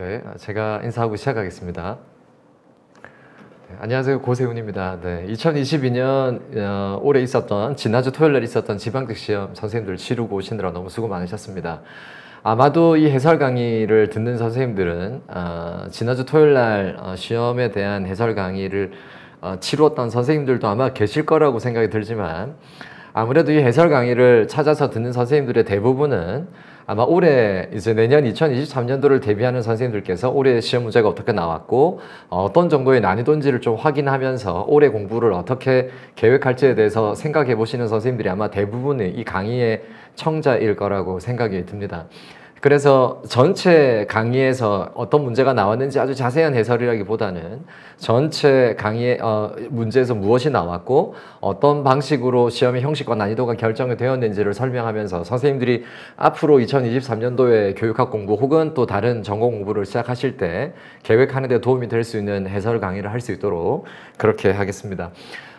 네, 제가 인사하고 시작하겠습니다. 네, 안녕하세요, 고세훈입니다. 네, 2022년 어, 올해 있었던 지난주 토요일 날 있었던 지방직 시험 선생님들 치르고 오시느라 너무 수고 많으셨습니다. 아마도 이 해설 강의를 듣는 선생님들은 어, 지난주 토요일 날 어, 시험에 대한 해설 강의를 어, 치루었던 선생님들도 아마 계실 거라고 생각이 들지만 아무래도 이 해설 강의를 찾아서 듣는 선생님들의 대부분은 아마 올해 이제 내년 2023년도를 대비하는 선생님들께서 올해 시험 문제가 어떻게 나왔고 어, 어떤 정도의 난이도인지를 좀 확인하면서 올해 공부를 어떻게 계획할지에 대해서 생각해 보시는 선생님들이 아마 대부분의 이 강의의 청자일 거라고 생각이 듭니다. 그래서 전체 강의에서 어떤 문제가 나왔는지 아주 자세한 해설이라기보다는 전체 강의 어, 문제에서 무엇이 나왔고 어떤 방식으로 시험의 형식과 난이도가 결정이 되었는지를 설명하면서 선생님들이 앞으로 2023년도에 교육학 공부 혹은 또 다른 전공 공부를 시작하실 때 계획하는 데 도움이 될 수 있는 해설 강의를 할 수 있도록 그렇게 하겠습니다.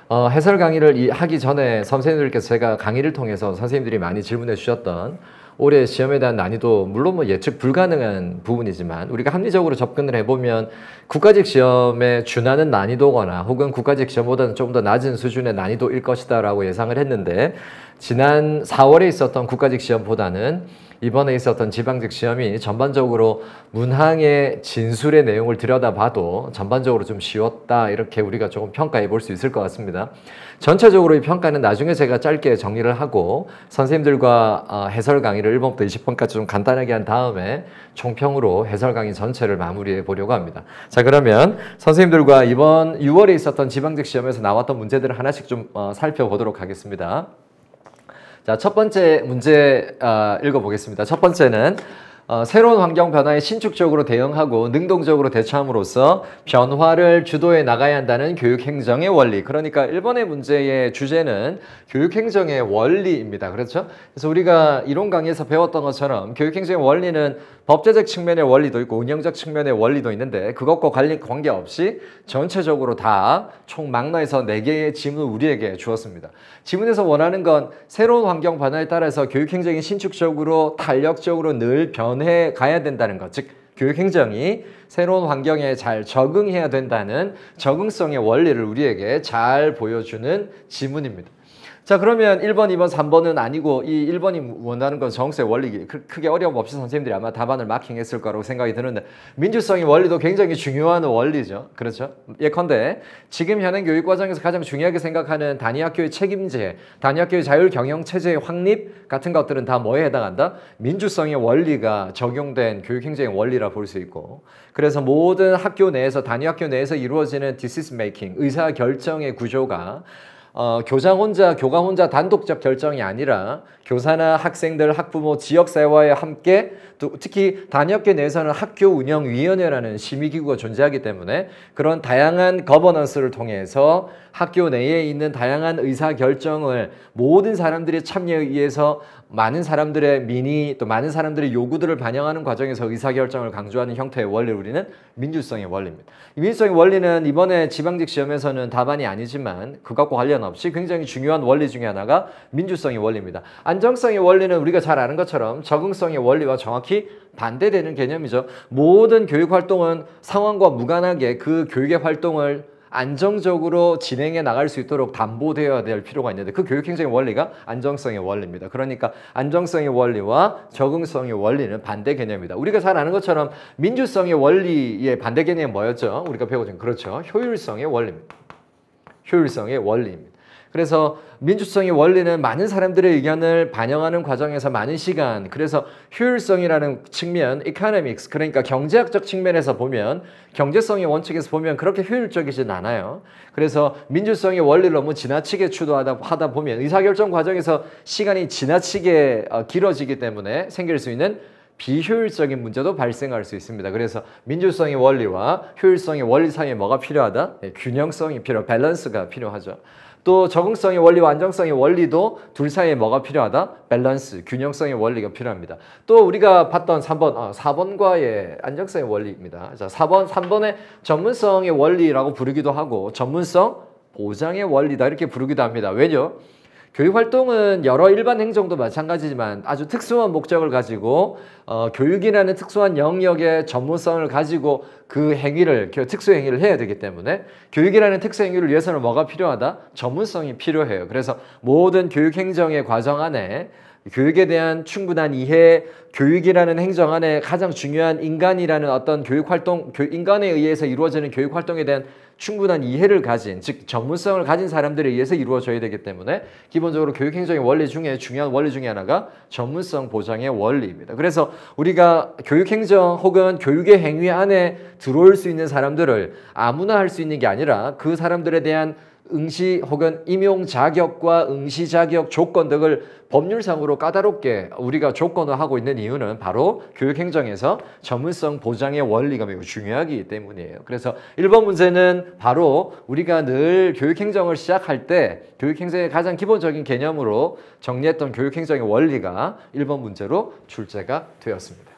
어, 해설 강의를 하기 전에 선생님들께서 제가 강의를 통해서 선생님들이 많이 질문해 주셨던 올해 시험에 대한 난이도 물론 뭐 예측 불가능한 부분이지만 우리가 합리적으로 접근을 해보면 국가직 시험에 준하는 난이도거나 혹은 국가직 시험보다는 조금 더 낮은 수준의 난이도일 것이다라고 예상을 했는데 지난 4월에 있었던 국가직 시험보다는 이번에 있었던 지방직 시험이 전반적으로 문항의 진술의 내용을 들여다봐도 전반적으로 좀 쉬웠다 이렇게 우리가 조금 평가해 볼 수 있을 것 같습니다. 전체적으로 이 평가는 나중에 제가 짧게 정리를 하고 선생님들과 어, 해설 강의를 1번부터 20번까지 좀 간단하게 한 다음에 총평으로 해설 강의 전체를 마무리해 보려고 합니다. 자 그러면 선생님들과 이번 6월에 있었던 지방직 시험에서 나왔던 문제들을 하나씩 좀 어, 살펴보도록 하겠습니다. 자, 첫 번째 문제 어, 읽어보겠습니다. 첫 번째는 어, 새로운 환경 변화에 신축적으로 대응하고 능동적으로 대처함으로써 변화를 주도해 나가야 한다는 교육행정의 원리 그러니까 일번의 문제의 주제는 교육행정의 원리입니다 그렇죠? 그래서 우리가 이론 강의에서 배웠던 것처럼 교육행정의 원리는 법제적 측면의 원리도 있고 운영적 측면의 원리도 있는데 그것과 관리 관계없이 전체적으로 다 총 망라에서 4개의 지문을 우리에게 주었습니다. 지문에서 원하는 건 새로운 환경 변화에 따라서 교육행정이 신축적으로 탄력적으로 늘 변해 가야 된다는 것. 즉 교육행정이 새로운 환경에 잘 적응해야 된다는 적응성의 원리를 우리에게 잘 보여주는 지문입니다. 자 그러면 1번, 2번, 3번은 아니고 이 1번이 원하는 건정세의 원리기 그, 크게 어려움 없이 선생님들이 아마 답안을 마킹했을 거라고 생각이 드는데 민주성의 원리도 굉장히 중요한 원리죠. 그렇죠? 예컨대 지금 현행 교육 과정에서 가장 중요하게 생각하는 단위학교의 책임제, 단위학교의 자율 경영 체제의 확립 같은 것들은 다 뭐에 해당한다? 민주성의 원리가 적용된 교육 행정의 원리라 볼 수 있고 그래서 모든 학교 내에서 단위학교 내에서 이루어지는 디시스 메이킹 의사 결정의 구조가 어, 교장 혼자, 교가 혼자 단독적 결정이 아니라 교사나 학생들, 학부모, 지역사회와 함께 또 특히 단역계 내에서는 학교 운영위원회라는 심의기구가 존재하기 때문에 그런 다양한 거버넌스를 통해서 학교 내에 있는 다양한 의사 결정을 모든 사람들의 참여에 의해서 많은 사람들의 민의 또 많은 사람들의 요구들을 반영하는 과정에서 의사 결정을 강조하는 형태의 원리 우리는 민주성의 원리입니다. 민주성의 원리는 이번에 지방직 시험에서는 답안이 아니지만 그것과 관련 없이 굉장히 중요한 원리 중에 하나가 민주성의 원리입니다. 안정성의 원리는 우리가 잘 아는 것처럼 적응성의 원리와 정확히 반대되는 개념이죠. 모든 교육 활동은 상황과 무관하게 그 교육의 활동을 안정적으로 진행해 나갈 수 있도록 담보되어야 될 필요가 있는데 그 교육행정의 원리가 안정성의 원리입니다. 그러니까 안정성의 원리와 적응성의 원리는 반대 개념이다. 우리가 잘 아는 것처럼 민주성의 원리의 반대 개념이 뭐였죠? 우리가 배우죠. 그렇죠. 효율성의 원리입니다. 효율성의 원리입니다. 그래서 민주성의 원리는 많은 사람들의 의견을 반영하는 과정에서 많은 시간, 그래서 효율성이라는 측면, economics, 그러니까 경제학적 측면에서 보면 경제성의 원칙에서 보면 그렇게 효율적이진 않아요. 그래서 민주성의 원리를 너무 지나치게 추도하다 하다 보면 의사결정 과정에서 시간이 지나치게 어, 길어지기 때문에 생길 수 있는 비효율적인 문제도 발생할 수 있습니다. 그래서 민주성의 원리와 효율성의 원리 사이에 뭐가 필요하다? 네, 균형성이 필요, 밸런스가 필요하죠. 또 적응성의 원리와 안정성의 원리도 둘 사이에 뭐가 필요하다? 밸런스, 균형성의 원리가 필요합니다. 또 우리가 봤던 3번, 어, 4번과의 안정성의 원리입니다. 자, 4번, 3번의 전문성의 원리라고 부르기도 하고 전문성 보장의 원리다 이렇게 부르기도 합니다. 왜요? 교육 활동은 여러 일반 행정도 마찬가지지만 아주 특수한 목적을 가지고 어, 교육이라는 특수한 영역의 전문성을 가지고 그 행위를 그 특수 행위를 해야 되기 때문에 교육이라는 특수 행위를 위해서는 뭐가 필요하다? 전문성이 필요해요. 그래서 모든 교육 행정의 과정 안에 교육에 대한 충분한 이해, 교육이라는 행정 안에 가장 중요한 인간이라는 어떤 교육활동, 인간에 의해서 이루어지는 교육활동에 대한 충분한 이해를 가진, 즉 전문성을 가진 사람들에 의해서 이루어져야 되기 때문에 기본적으로 교육행정의 원리 중에 중요한 원리 중에 하나가 전문성 보장의 원리입니다. 그래서 우리가 교육행정 혹은 교육의 행위 안에 들어올 수 있는 사람들을 아무나 할 수 있는 게 아니라 그 사람들에 대한 응시 혹은 임용 자격과 응시 자격 조건 등을 법률상으로 까다롭게 우리가 조건을 하고 있는 이유는 바로 교육행정에서 전문성 보장의 원리가 매우 중요하기 때문이에요. 그래서 1번 문제는 바로 우리가 늘 교육행정을 시작할 때 교육행정의 가장 기본적인 개념으로 정리했던 교육행정의 원리가 1번 문제로 출제가 되었습니다.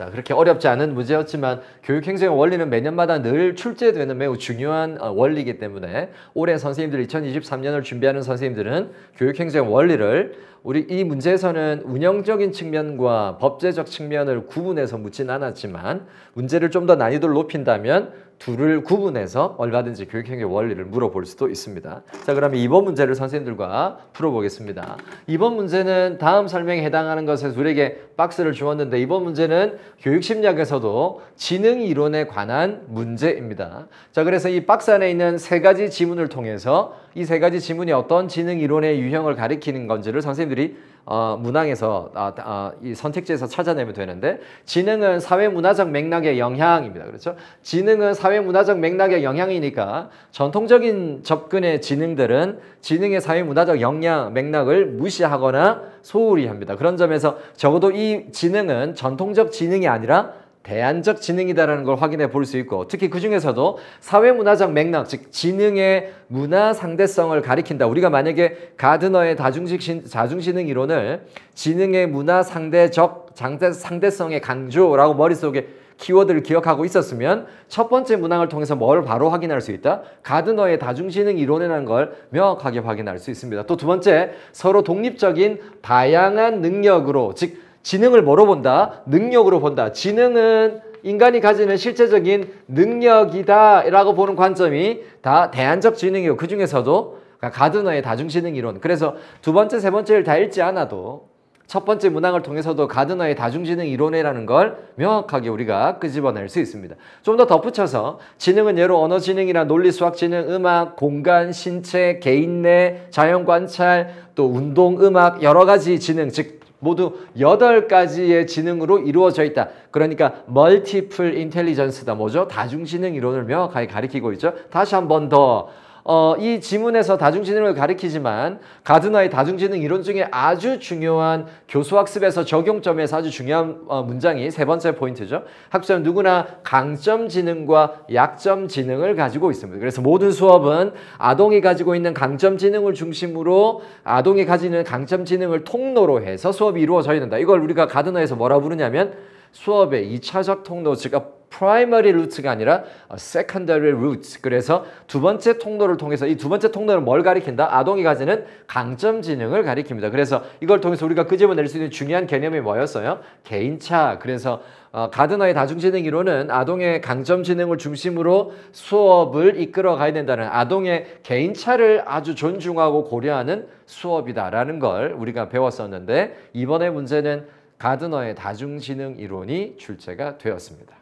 자, 그렇게 어렵지 않은 문제였지만 교육행정의 원리는 매년마다 늘 출제되는 매우 중요한 어, 원리이기 때문에 올해 선생님들 2023년을 준비하는 선생님들은 교육행정 의 원리를 우리 이 문제에서는 운영적인 측면과 법제적 측면을 구분해서 묻진 않았지만 문제를 좀 더 난이도를 높인다면 둘을 구분해서 얼마든지 교육행위 원리를 물어볼 수도 있습니다. 자 그러면 이번 문제를 선생님들과 풀어보겠습니다. 이번 문제는 다음 설명에 해당하는 것에 둘에게 박스를 주었는데 이번 문제는 교육심리학에서도 지능이론에 관한 문제입니다. 자 그래서 이 박스 안에 있는 세 가지 지문을 통해서 이 세 가지 지문이 어떤 지능이론의 유형을 가리키는 건지를 선생님들이 어, 문항에서 아, 아, 이 선택지에서 찾아내면 되는데 지능은 사회문화적 맥락의 영향입니다. 그렇죠? 지능은 사회문화적 맥락의 영향이니까 전통적인 접근의 지능들은 지능의 사회문화적 영향 맥락을 무시하거나 소홀히 합니다. 그런 점에서 적어도 이 지능은 전통적 지능이 아니라 대안적 지능이다라는 걸 확인해 볼 수 있고 특히 그 중에서도 사회문화적 맥락 즉 지능의 문화 상대성을 가리킨다. 우리가 만약에 가드너의 다중식 자중지능 이론을 지능의 문화 상대적 장대, 상대성의 강조라고 머릿속에 키워드를 기억하고 있었으면 첫 번째 문항을 통해서 뭘 바로 확인할 수 있다? 가드너의 다중지능 이론이라는 걸 명확하게 확인할 수 있습니다. 또 두 번째, 서로 독립적인 다양한 능력으로 즉 지능을 뭐로 본다? 능력으로 본다. 지능은 인간이 가지는 실제적인 능력이다 라고 보는 관점이 다 대안적 지능이고 그 중에서도 그러니까 가드너의 다중지능 이론 그래서 두 번째 세 번째를 다 읽지 않아도 첫 번째 문항을 통해서도 가드너의 다중지능 이론이라는 걸 명확하게 우리가 끄집어낼 수 있습니다. 좀 더 덧붙여서 지능은 예로 언어지능이나 논리수학지능, 음악, 공간, 신체, 개인 내, 자연관찰, 또 운동, 음악 여러 가지 지능 즉 모두 8 가지의 지능으로 이루어져 있다. 그러니까 멀티플 인텔리전스다. 뭐죠? 다중지능 이론을 명확하게 가리키고 있죠. 다시 한 번 더. 어, 이 지문에서 다중지능을 가리키지만 가드너의 다중지능 이론 중에 아주 중요한 교수학습에서 적용점에서 아주 중요한 어, 문장이 세 번째 포인트죠. 학습자는 누구나 강점 지능과 약점 지능을 가지고 있습니다. 그래서 모든 수업은 아동이 가지고 있는 강점 지능을 중심으로 아동이 가지는 강점 지능을 통로로 해서 수업이 이루어져야 된다. 이걸 우리가 가드너에서 뭐라 부르냐면 수업의 이차적 통로, 즉 primary route가 아니라 어, secondary route. 그래서 두 번째 통로를 통해서 이 두 번째 통로는 뭘 가리킨다? 아동이 가지는 강점 지능을 가리킵니다. 그래서 이걸 통해서 우리가 그집어낼수 있는 중요한 개념이 뭐였어요? 개인차. 그래서 어, 가드너의 다중지능 이론은 아동의 강점 지능을 중심으로 수업을 이끌어 가야 된다는 아동의 개인차를 아주 존중하고 고려하는 수업이다라는 걸 우리가 배웠었는데 이번에 문제는 가드너의 다중지능 이론이 출제가 되었습니다.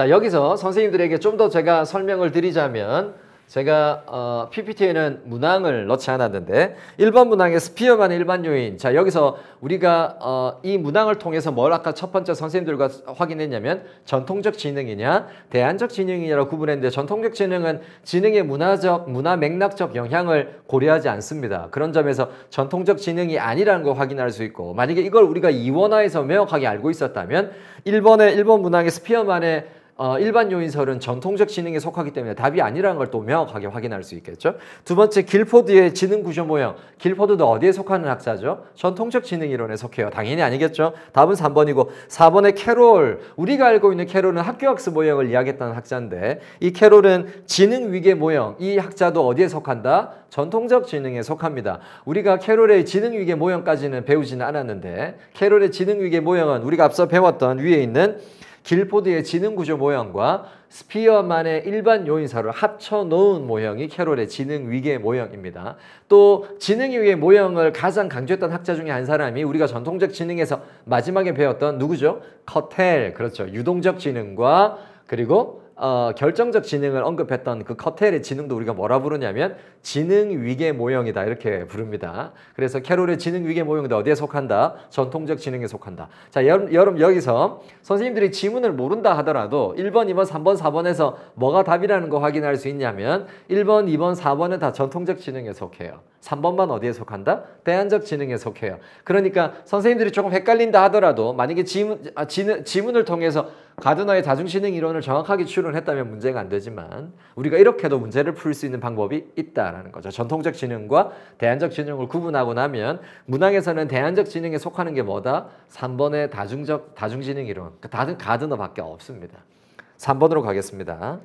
자 여기서 선생님들에게 좀 더 제가 설명을 드리자면 제가 어, PPT에는 문항을 넣지 않았는데 1번 문항에 스피어만 일반 요인 자 여기서 우리가 어, 이 문항을 통해서 뭘 아까 첫 번째 선생님들과 확인했냐면 전통적 지능이냐 대안적 지능이냐로 구분했는데 전통적 지능은 지능의 문화적 문화 맥락적 영향을 고려하지 않습니다 그런 점에서 전통적 지능이 아니라는 걸 확인할 수 있고 만약에 이걸 우리가 이원화에서 명확하게 알고 있었다면 1번에 1번 문항에 스피어만의 어, 일반 요인설은 전통적 지능에 속하기 때문에 답이 아니라는 걸 또 명확하게 확인할 수 있겠죠. 두 번째 길포드의 지능 구조 모형. 길포드도 어디에 속하는 학자죠? 전통적 지능 이론에 속해요. 당연히 아니겠죠. 답은 3번이고 4번의 캐롤. 우리가 알고 있는 캐롤은 학교학습 모형을 이야기했는 학자인데 이 캐롤은 지능 위계 모형. 이 학자도 어디에 속한다? 전통적 지능에 속합니다. 우리가 캐롤의 지능 위계 모형까지는 배우지는 않았는데 캐롤의 지능 위계 모형은 우리가 앞서 배웠던 위에 있는 길포드의 지능구조 모형과 스피어만의 일반 요인사를 합쳐놓은 모형이 캐롤의 지능위계 모형입니다. 또 지능위계 모형을 가장 강조했던 학자 중에 한 사람이 우리가 전통적 지능에서 마지막에 배웠던 누구죠? 커텔, 그렇죠. 유동적 지능과 그리고 어, 결정적 지능을 언급했던 그 커텔의 지능도 우리가 뭐라 부르냐면 지능 위계 모형이다 이렇게 부릅니다. 그래서 캐롤의 지능 위계 모형도 어디에 속한다? 전통적 지능에 속한다. 자, 여름, 여름 여기서 선생님들이 지문을 모른다 하더라도 1번, 2번, 3번, 4번에서 뭐가 답이라는 거 확인할 수 있냐면 1번, 2번, 4번은 다 전통적 지능에 속해요. 3번만 어디에 속한다? 대안적 지능에 속해요. 그러니까 선생님들이 조금 헷갈린다 하더라도 만약에 지문, 아, 지문, 지문을 통해서 가드너의 다중신능 이론을 정확하게 추론했다면 문제가 안 되지만 우리가 이렇게도 문제를 풀 수 있는 방법이 있다라는 거죠. 전통적 지능과 대안적 지능을 구분하고 나면 문항에서는 대안적 지능에 속하는 게 뭐다? 3번의 다중적 다중지능 이론. 그 다른 가드너밖에 없습니다. 3번으로 가겠습니다.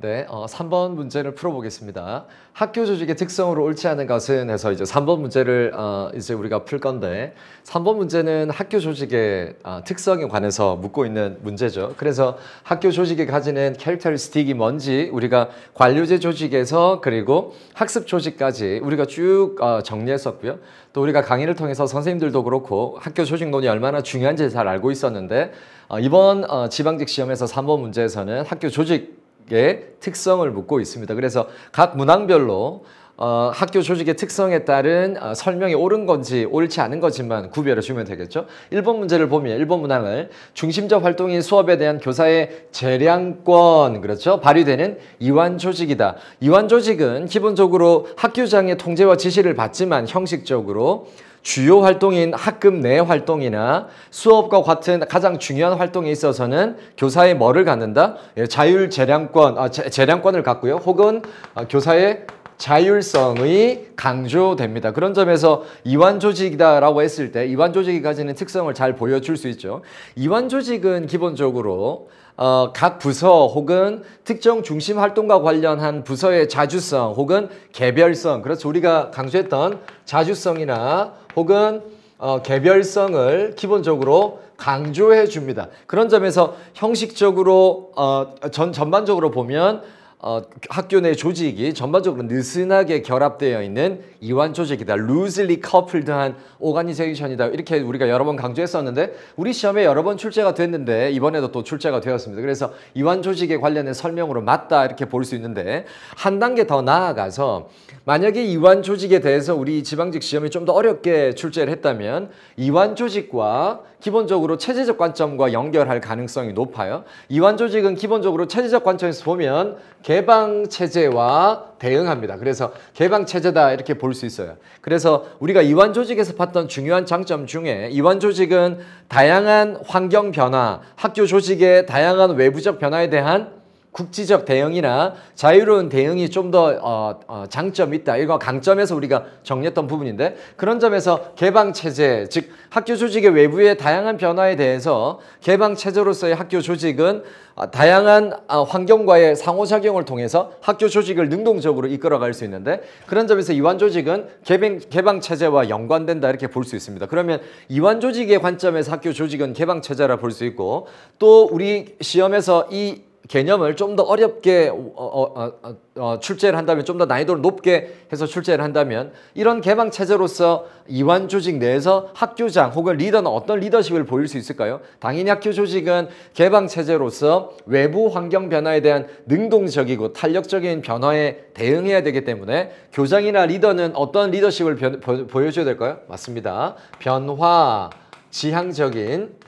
네, 어, 3번 문제를 풀어보겠습니다. 학교 조직의 특성으로 옳지 않은 것은 해서 이제 3번 문제를 어, 이제 우리가 풀 건데 3번 문제는 학교 조직의 어, 특성에 관해서 묻고 있는 문제죠. 그래서 학교 조직이 가지는 캐릭터리스틱이 뭔지 우리가 관료제 조직에서 그리고 학습 조직까지 우리가 쭉 어, 정리했었고요. 또 우리가 강의를 통해서 선생님들도 그렇고 학교 조직론이 얼마나 중요한지 잘 알고 있었는데 어, 이번 어, 지방직 시험에서 3번 문제에서는 학교 조직 조직의 특성을 묻고 있습니다. 그래서 각 문항별로 어, 학교 조직의 특성에 따른 어, 설명이 옳은 건지 옳지 않은 건지만 구별해 주면 되겠죠. 1번 문제를 보면 1번 문항을 중심적 활동인 수업에 대한 교사의 재량권 그렇죠. 발휘되는 이완 조직이다. 이완 조직은 기본적으로 학교장의 통제와 지시를 받지만 형식적으로 주요 활동인 학급 내 활동이나 수업과 같은 가장 중요한 활동에 있어서는 교사의 뭐를 갖는다? 예, 자율 재량권, 아, 재량권을 갖고요. 혹은 아, 교사의 자율성이 강조됩니다. 그런 점에서 이완조직이다라고 했을 때 이완조직이 가지는 특성을 잘 보여줄 수 있죠. 이완조직은 기본적으로 어, 각 부서 혹은 특정 중심 활동과 관련한 부서의 자주성 혹은 개별성 그래서 그렇죠. 우리가 강조했던 자주성이나 혹은 어, 개별성을 기본적으로 강조해 줍니다. 그런 점에서 형식적으로 어, 전 전반적으로 보면 어, 학교 내 조직이 전반적으로 느슨하게 결합되어 있는 이완 조직이다. loosely coupled한 오가니세이션이다. 이렇게 우리가 여러 번 강조했었는데 우리 시험에 여러 번 출제가 됐는데 이번에도 또 출제가 되었습니다. 그래서 이완 조직에 관련된 설명으로 맞다 이렇게 볼 수 있는데 한 단계 더 나아가서 만약에 이완 조직에 대해서 우리 지방직 시험이 좀 더 어렵게 출제를 했다면 이완 조직과 기본적으로 체제적 관점과 연결할 가능성이 높아요. 이완 조직은 기본적으로 체제적 관점에서 보면 개방 체제와 대응합니다. 그래서 개방 체제다 이렇게 볼 수 있어요. 그래서 우리가 이완 조직에서 봤던 중요한 장점 중에 이완 조직은 다양한 환경 변화, 학교 조직의 다양한 외부적 변화에 대한 국지적 대응이나 자유로운 대응이 좀더 어, 어, 장점이 있다. 이거 강점에서 우리가 정리했던 부분인데 그런 점에서 개방체제, 즉 학교 조직의 외부의 다양한 변화에 대해서 개방체제로서의 학교 조직은 어, 다양한 어, 환경과의 상호작용을 통해서 학교 조직을 능동적으로 이끌어갈 수 있는데 그런 점에서 이완조직은 개방, 개방체제와 연관된다 이렇게 볼 수 있습니다. 그러면 이완조직의 관점에서 학교 조직은 개방체제라 볼 수 있고 또 우리 시험에서 이 개념을 좀 더 어렵게 어, 어, 어, 어, 출제를 한다면 좀 더 난이도를 높게 해서 출제를 한다면 이런 개방 체제로서 이완 조직 내에서 학교장 혹은 리더는 어떤 리더십을 보일 수 있을까요? 당연히 학교 조직은 개방 체제로서 외부 환경 변화에 대한 능동적이고 탄력적인 변화에 대응해야 되기 때문에 교장이나 리더는 어떤 리더십을 변, 보, 보여줘야 될까요? 맞습니다. 변화 지향적인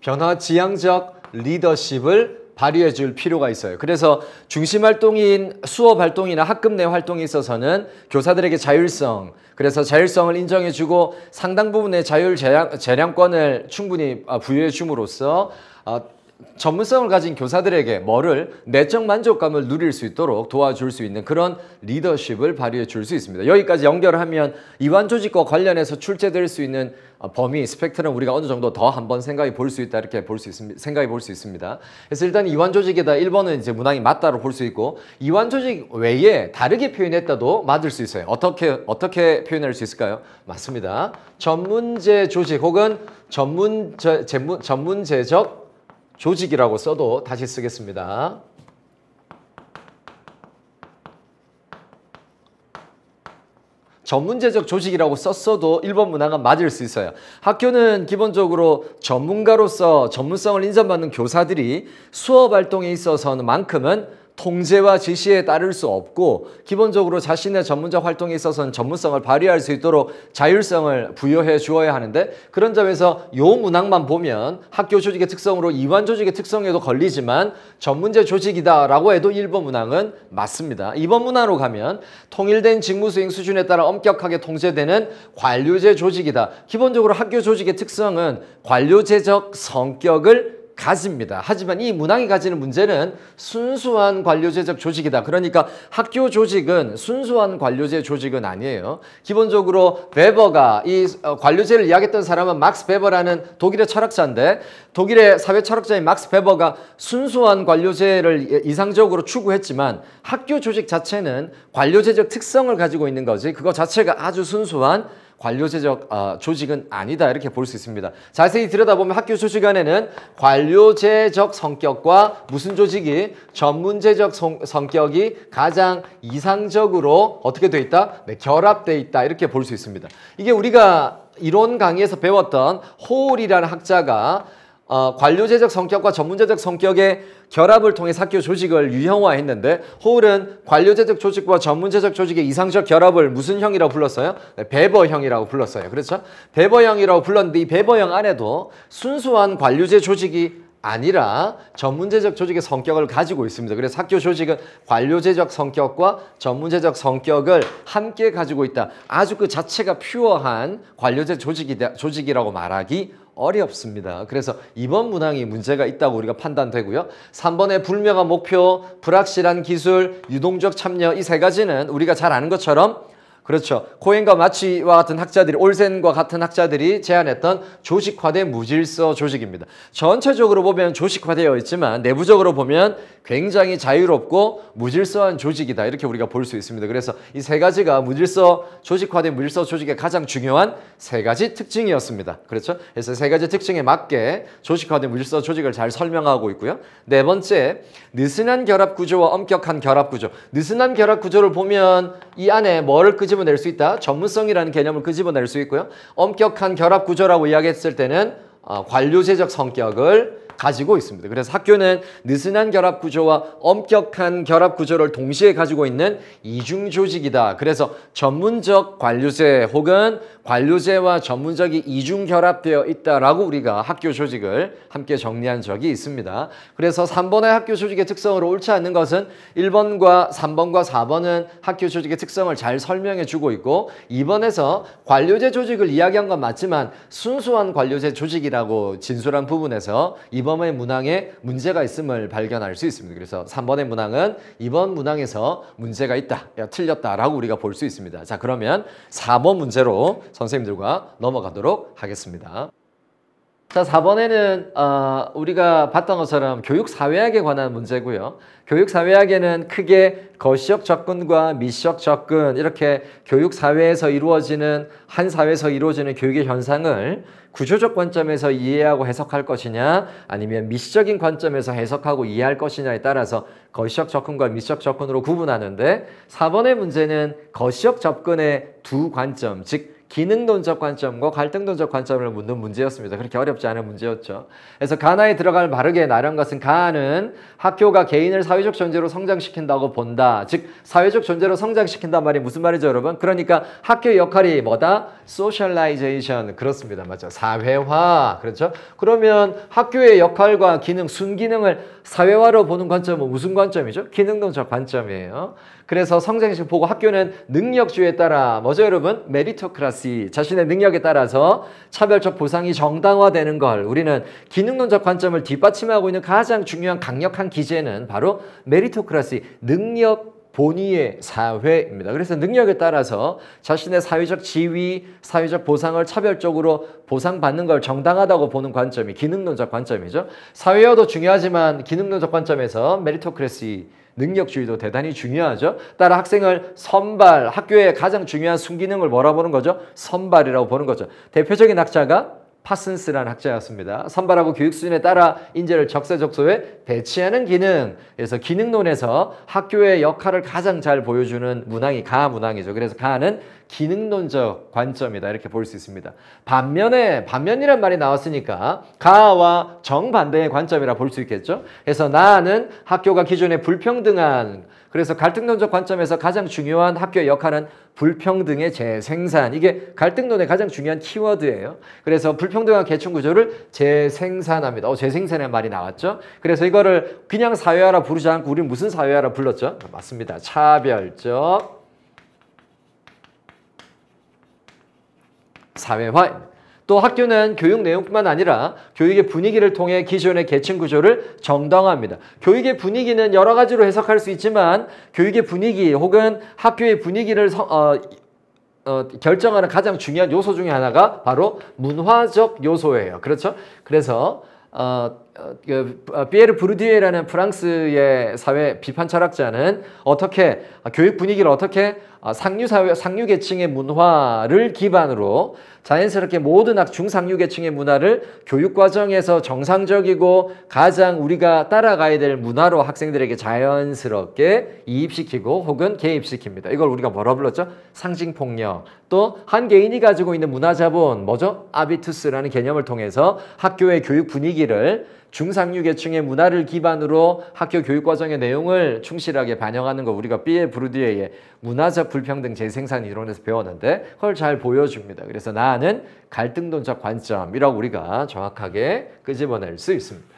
변화 지향적 리더십을 발휘해 줄 필요가 있어요. 그래서 중심 활동인 수업 활동이나 학급 내 활동에 있어서는 교사들에게 자율성, 그래서 자율성을 인정해 주고 상당 부분의 자율 재량권을 재량 충분히 아, 부여해 줌으로써 아, 전문성을 가진 교사들에게 뭐를 내적 만족감을 누릴 수 있도록 도와줄 수 있는 그런 리더십을 발휘해 줄 수 있습니다. 여기까지 연결하면 이완 조직과 관련해서 출제될 수 있는 어, 범위 스펙트럼 우리가 어느 정도 더 한번 생각해 볼 수 있다 이렇게 볼 수 있습니다. 생각해 볼 수 있습니다. 그래서 일단 이완 조직에다 1번은 이제 문항이 맞다로 볼 수 있고 이완 조직 외에 다르게 표현했다도 맞을 수 있어요. 어떻게 어떻게 표현할 수 있을까요? 맞습니다. 전문제 조직 혹은 전문 제, 전문제적 조직이라고 써도 다시 쓰겠습니다. 전문제적 조직이라고 썼어도 1번 문항은 맞을 수 있어요. 학교는 기본적으로 전문가로서 전문성을 인정받는 교사들이 수업 활동에 있어서는 만큼은 통제와 지시에 따를 수 없고 기본적으로 자신의 전문적 활동에 있어서는 전문성을 발휘할 수 있도록 자율성을 부여해 주어야 하는데 그런 점에서 요 문항만 보면 학교 조직의 특성으로 이완 조직의 특성에도 걸리지만 전문제 조직이다라고 해도 1번 문항은 맞습니다. 2번 문항으로 가면 통일된 직무 수행 수준에 따라 엄격하게 통제되는 관료제 조직이다. 기본적으로 학교 조직의 특성은 관료제적 성격을 가집니다. 하지만 이 문항이 가지는 문제는 순수한 관료제적 조직이다. 그러니까 학교 조직은 순수한 관료제 조직은 아니에요. 기본적으로 베버가 이 어, 관료제를 이야기했던 사람은 막스 베버라는 독일의 철학자인데 독일의 사회 철학자인 막스 베버가 순수한 관료제를 이상적으로 추구했지만 학교 조직 자체는 관료제적 특성을 가지고 있는 거지 그거 자체가 아주 순수한 관료제적 어, 조직은 아니다 이렇게 볼 수 있습니다. 자세히 들여다보면 학교 소식안에는 관료제적 성격과 무슨 조직이 전문제적 성, 성격이 가장 이상적으로 어떻게 돼 있다? 네, 결합돼 있다 이렇게 볼 수 있습니다. 이게 우리가 이론 강의에서 배웠던 호울이라는 학자가 어, 관료제적 성격과 전문제적 성격의 결합을 통해 학교 조직을 유형화했는데 호울은 관료제적 조직과 전문제적 조직의 이상적 결합을 무슨 형이라고 불렀어요? 네, 베버형이라고 불렀어요. 그렇죠? 베버형이라고 불렀는데 이 베버형 안에도 순수한 관료제 조직이 아니라 전문제적 조직의 성격을 가지고 있습니다. 그래서 학교 조직은 관료제적 성격과 전문제적 성격을 함께 가지고 있다. 아주 그 자체가 퓨어한 관료제 조직이다, 조직이라고 말하기 어렵습니다. 그래서 2번 문항이 문제가 있다고 우리가 판단되고요. 3번의 불명한 목표, 불확실한 기술, 유동적 참여 이 세 가지는 우리가 잘 아는 것처럼 그렇죠. 코엔과 마치와 같은 학자들이 올센과 같은 학자들이 제안했던 조직화된 무질서 조직입니다. 전체적으로 보면 조직화되어 있지만 내부적으로 보면 굉장히 자유롭고 무질서한 조직이다. 이렇게 우리가 볼 수 있습니다. 그래서 이 세 가지가 무질서 조직화된 무질서 조직의 가장 중요한 세 가지 특징이었습니다. 그렇죠? 그래서 세 가지 특징에 맞게 조직화된 무질서 조직을 잘 설명하고 있고요. 네 번째, 느슨한 결합 구조와 엄격한 결합 구조. 느슨한 결합 구조를 보면 이 안에 뭐를 끄집어 끄집어낼 수 있다. 전문성이라는 개념을 끄집어낼 그 수 있고요. 엄격한 결합 구조라고 이야기했을 때는 어, 관료제적 성격을 가지고 있습니다. 그래서 학교는 느슨한 결합 구조와 엄격한 결합 구조를 동시에 가지고 있는 이중 조직이다. 그래서 전문적 관료제 혹은 관료제와 전문적이 이중 결합되어 있다라고 우리가 학교 조직을 함께 정리한 적이 있습니다. 그래서 3번의 학교 조직의 특성으로 옳지 않는 것은 1번과 3번과 4번은 학교 조직의 특성을 잘 설명해 주고 있고 2번에서 관료제 조직을 이야기한 건 맞지만 순수한 관료제 조직이라고 진술한 부분에서 2번 2번의 문항에 문제가 있음을 발견할 수 있습니다. 그래서 3번의 문항은 2번 문항에서 문제가 있다, 틀렸다라고 우리가 볼 수 있습니다. 자, 그러면 4번 문제로 선생님들과 넘어가도록 하겠습니다. 자, 4번에는 어, 우리가 봤던 것처럼 교육사회학에 관한 문제고요. 교육사회학에는 크게 거시적 접근과 미시적 접근 이렇게 교육사회에서 이루어지는 한 사회에서 이루어지는 교육의 현상을 구조적 관점에서 이해하고 해석할 것이냐 아니면 미시적인 관점에서 해석하고 이해할 것이냐에 따라서 거시적 접근과 미시적 접근으로 구분하는데 4번의 문제는 거시적 접근의 두 관점 즉 기능론적 관점과 갈등론적 관점을 묻는 문제였습니다. 그렇게 어렵지 않은 문제였죠. 그래서 가나에 들어갈 마르게 나란 것은 가나는 학교가 개인을 사회적 존재로 성장시킨다고 본다. 즉 사회적 존재로 성장시킨단 말이 무슨 말이죠 여러분? 그러니까 학교의 역할이 뭐다? 소셜라이제이션 그렇습니다. 맞죠? 사회화 그렇죠? 그러면 학교의 역할과 기능, 순기능을 사회화로 보는 관점은 무슨 관점이죠? 기능론적 관점이에요. 그래서 성장식 보고 학교는 능력주의에 따라 뭐죠 여러분? 메리토크라시 자신의 능력에 따라서 차별적 보상이 정당화되는 걸 우리는 기능론적 관점을 뒷받침하고 있는 가장 중요한 강력한 기제는 바로 메리토크라시 능력 본의의 사회입니다. 그래서 능력에 따라서 자신의 사회적 지위, 사회적 보상을 차별적으로 보상받는 걸 정당하다고 보는 관점이 기능론적 관점이죠. 사회화도 중요하지만 기능론적 관점에서 메리토크래시 능력주의도 대단히 중요하죠. 따라 학생을 선발, 학교의 가장 중요한 순기능을 뭐라 보는 거죠? 선발이라고 보는 거죠. 대표적인 학자가 파슨스라는 학자였습니다. 선발하고 교육 수준에 따라 인재를 적세적소에 배치하는 기능. 그래서 기능론에서 학교의 역할을 가장 잘 보여주는 문항이 가 문항이죠. 그래서 가는 기능론적 관점이다. 이렇게 볼 수 있습니다. 반면에 반면이란 말이 나왔으니까 가와 정반대의 관점이라 볼 수 있겠죠. 그래서 나는 학교가 기존의 불평등한 그래서 갈등론적 관점에서 가장 중요한 학교의 역할은 불평등의 재생산. 이게 갈등론의 가장 중요한 키워드예요. 그래서 불평등한 계층 구조를 재생산합니다. 어, 재생산의 말이 나왔죠. 그래서 이거를 그냥 사회화라 부르지 않고 우리 무슨 사회화라 불렀죠? 맞습니다. 차별적 사회화입니다. 또 학교는 교육 내용뿐만 아니라 교육의 분위기를 통해 기존의 계층 구조를 정당화합니다. 교육의 분위기는 여러 가지로 해석할 수 있지만 교육의 분위기 혹은 학교의 분위기를 어, 어, 결정하는 가장 중요한 요소 중에 하나가 바로 문화적 요소예요. 그렇죠? 그래서 어, 어, 그, 비에르 어, 브루디에라는 프랑스의 사회 비판 철학자는 어떻게 아, 교육 분위기를 어떻게 아, 상류 사회 상류 계층의 문화를 기반으로 자연스럽게 모든 학 중상류 계층의 문화를 교육 과정에서 정상적이고 가장 우리가 따라가야 될 문화로 학생들에게 자연스럽게 이입시키고 혹은 개입시킵니다. 이걸 우리가 뭐라 불렀죠? 상징 폭력. 또 한 개인이 가지고 있는 문화 자본 뭐죠? 아비투스라는 개념을 통해서 학교의 교육 분위기를 중상류계층의 문화를 기반으로 학교 교육과정의 내용을 충실하게 반영하는 거 우리가 삐에 브루디에의 문화적 불평등 재생산 이론에서 배웠는데 그걸 잘 보여줍니다. 그래서 나는 갈등론적 관점이라고 우리가 정확하게 끄집어낼 수 있습니다.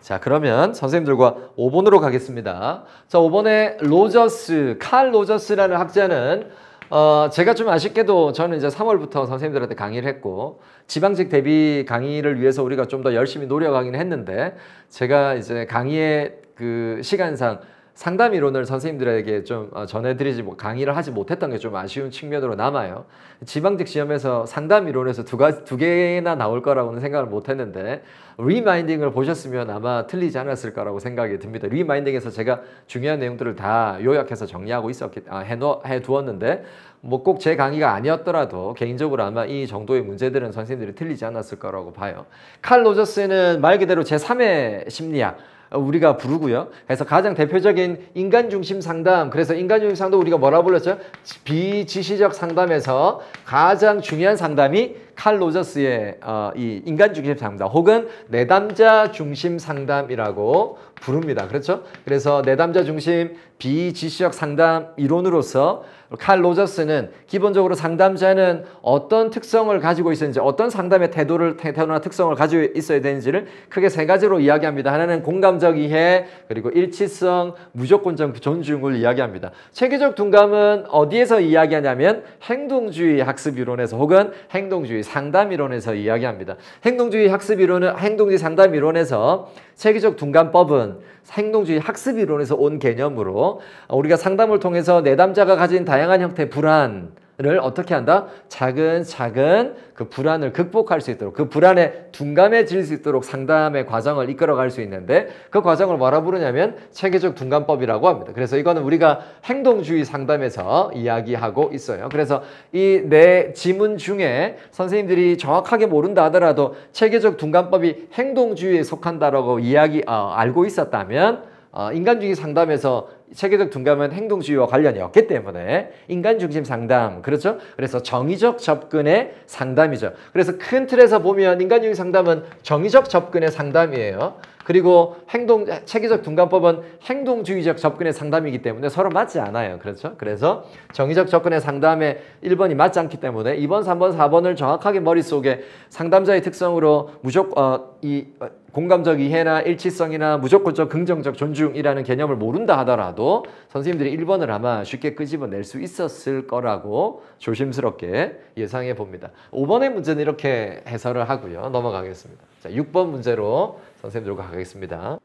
자 그러면 선생님들과 5번으로 가겠습니다. 자 5번에 로저스, 칼 로저스라는 학자는 어, 제가 좀 아쉽게도 저는 이제 3월부터 선생님들한테 강의를 했고 지방직 대비 강의를 위해서 우리가 좀 더 열심히 노력하긴 했는데 제가 이제 강의의 그 시간상 상담 이론을 선생님들에게 좀 어, 전해드리지 뭐, 강의를 하지 못했던 게 좀 아쉬운 측면으로 남아요. 지방직 시험에서 상담 이론에서 두, 가지, 두 개나 나올 거라고는 생각을 못했는데 리마인딩을 보셨으면 아마 틀리지 않았을 거라고 생각이 듭니다. 리마인딩에서 제가 중요한 내용들을 다 요약해서 정리하고 있었기 아, 해놓, 해두었는데 뭐 꼭 제 강의가 아니었더라도 개인적으로 아마 이 정도의 문제들은 선생님들이 틀리지 않았을 거라고 봐요. 칼 로저스는 말 그대로 제3의 심리학 어, 우리가 부르고요. 그래서 가장 대표적인 인간 중심 상담, 그래서 인간 중심 상담 우리가 뭐라 불렀죠? 비지시적 상담에서 가장 중요한 상담이 칼 로저스의 어, 이 인간 중심 상담 혹은 내담자 중심 상담이라고 부릅니다. 그렇죠? 그래서 내담자 중심 비지시적 상담 이론으로서 칼 로저스는 기본적으로 상담자는 어떤 특성을 가지고 있었는지 어떤 상담의 태도를 태도나 특성을 가지고 있어야 되는지를 크게 세 가지로 이야기합니다. 하나는 공감적 이해 그리고 일치성 무조건적 존중을 이야기합니다. 체계적 둔감은 어디에서 이야기하냐면 행동주의 학습 이론에서 혹은 행동주의 상담 이론에서 이야기합니다. 행동주의 학습 이론은 행동주의 상담 이론에서 체계적 둔간법은 행동주의 학습 이론에서 온 개념으로 우리가 상담을 통해서 내담자가 가진 다양한 형태의 불안, 불안을 어떻게 한다? 작은 작은 그 불안을 극복할 수 있도록 그 불안에 둔감해질 수 있도록 상담의 과정을 이끌어갈 수 있는데 그 과정을 뭐라 부르냐면 체계적 둔감법이라고 합니다. 그래서 이거는 우리가 행동주의 상담에서 이야기하고 있어요. 그래서 이 내 지문 중에 선생님들이 정확하게 모른다 하더라도 체계적 둔감법이 행동주의에 속한다라고 이야기 어, 알고 있었다면 어, 인간주의 상담에서 체계적 둔감은 행동주의와 관련이 없기 때문에 인간중심 상담 그렇죠? 그래서 정의적 접근의 상담이죠. 그래서 큰 틀에서 보면 인간주의 상담은 정의적 접근의 상담이에요. 그리고 행동 체계적 둔감법은 행동주의적 접근의 상담이기 때문에 서로 맞지 않아요. 그렇죠? 그래서 정의적 접근의 상담에 1번이 맞지 않기 때문에 2번, 3번, 4번을 정확하게 머릿속에 상담자의 특성으로 무조건 어, 이 공감적 이해나 일치성이나 무조건적 긍정적 존중이라는 개념을 모른다 하더라도 선생님들이 1번을 아마 쉽게 끄집어낼 수 있었을 거라고 조심스럽게 예상해 봅니다. 5번의 문제는 이렇게 해설을 하고요. 넘어가겠습니다. 자, 6번 문제로 선생님들과 가겠습니다.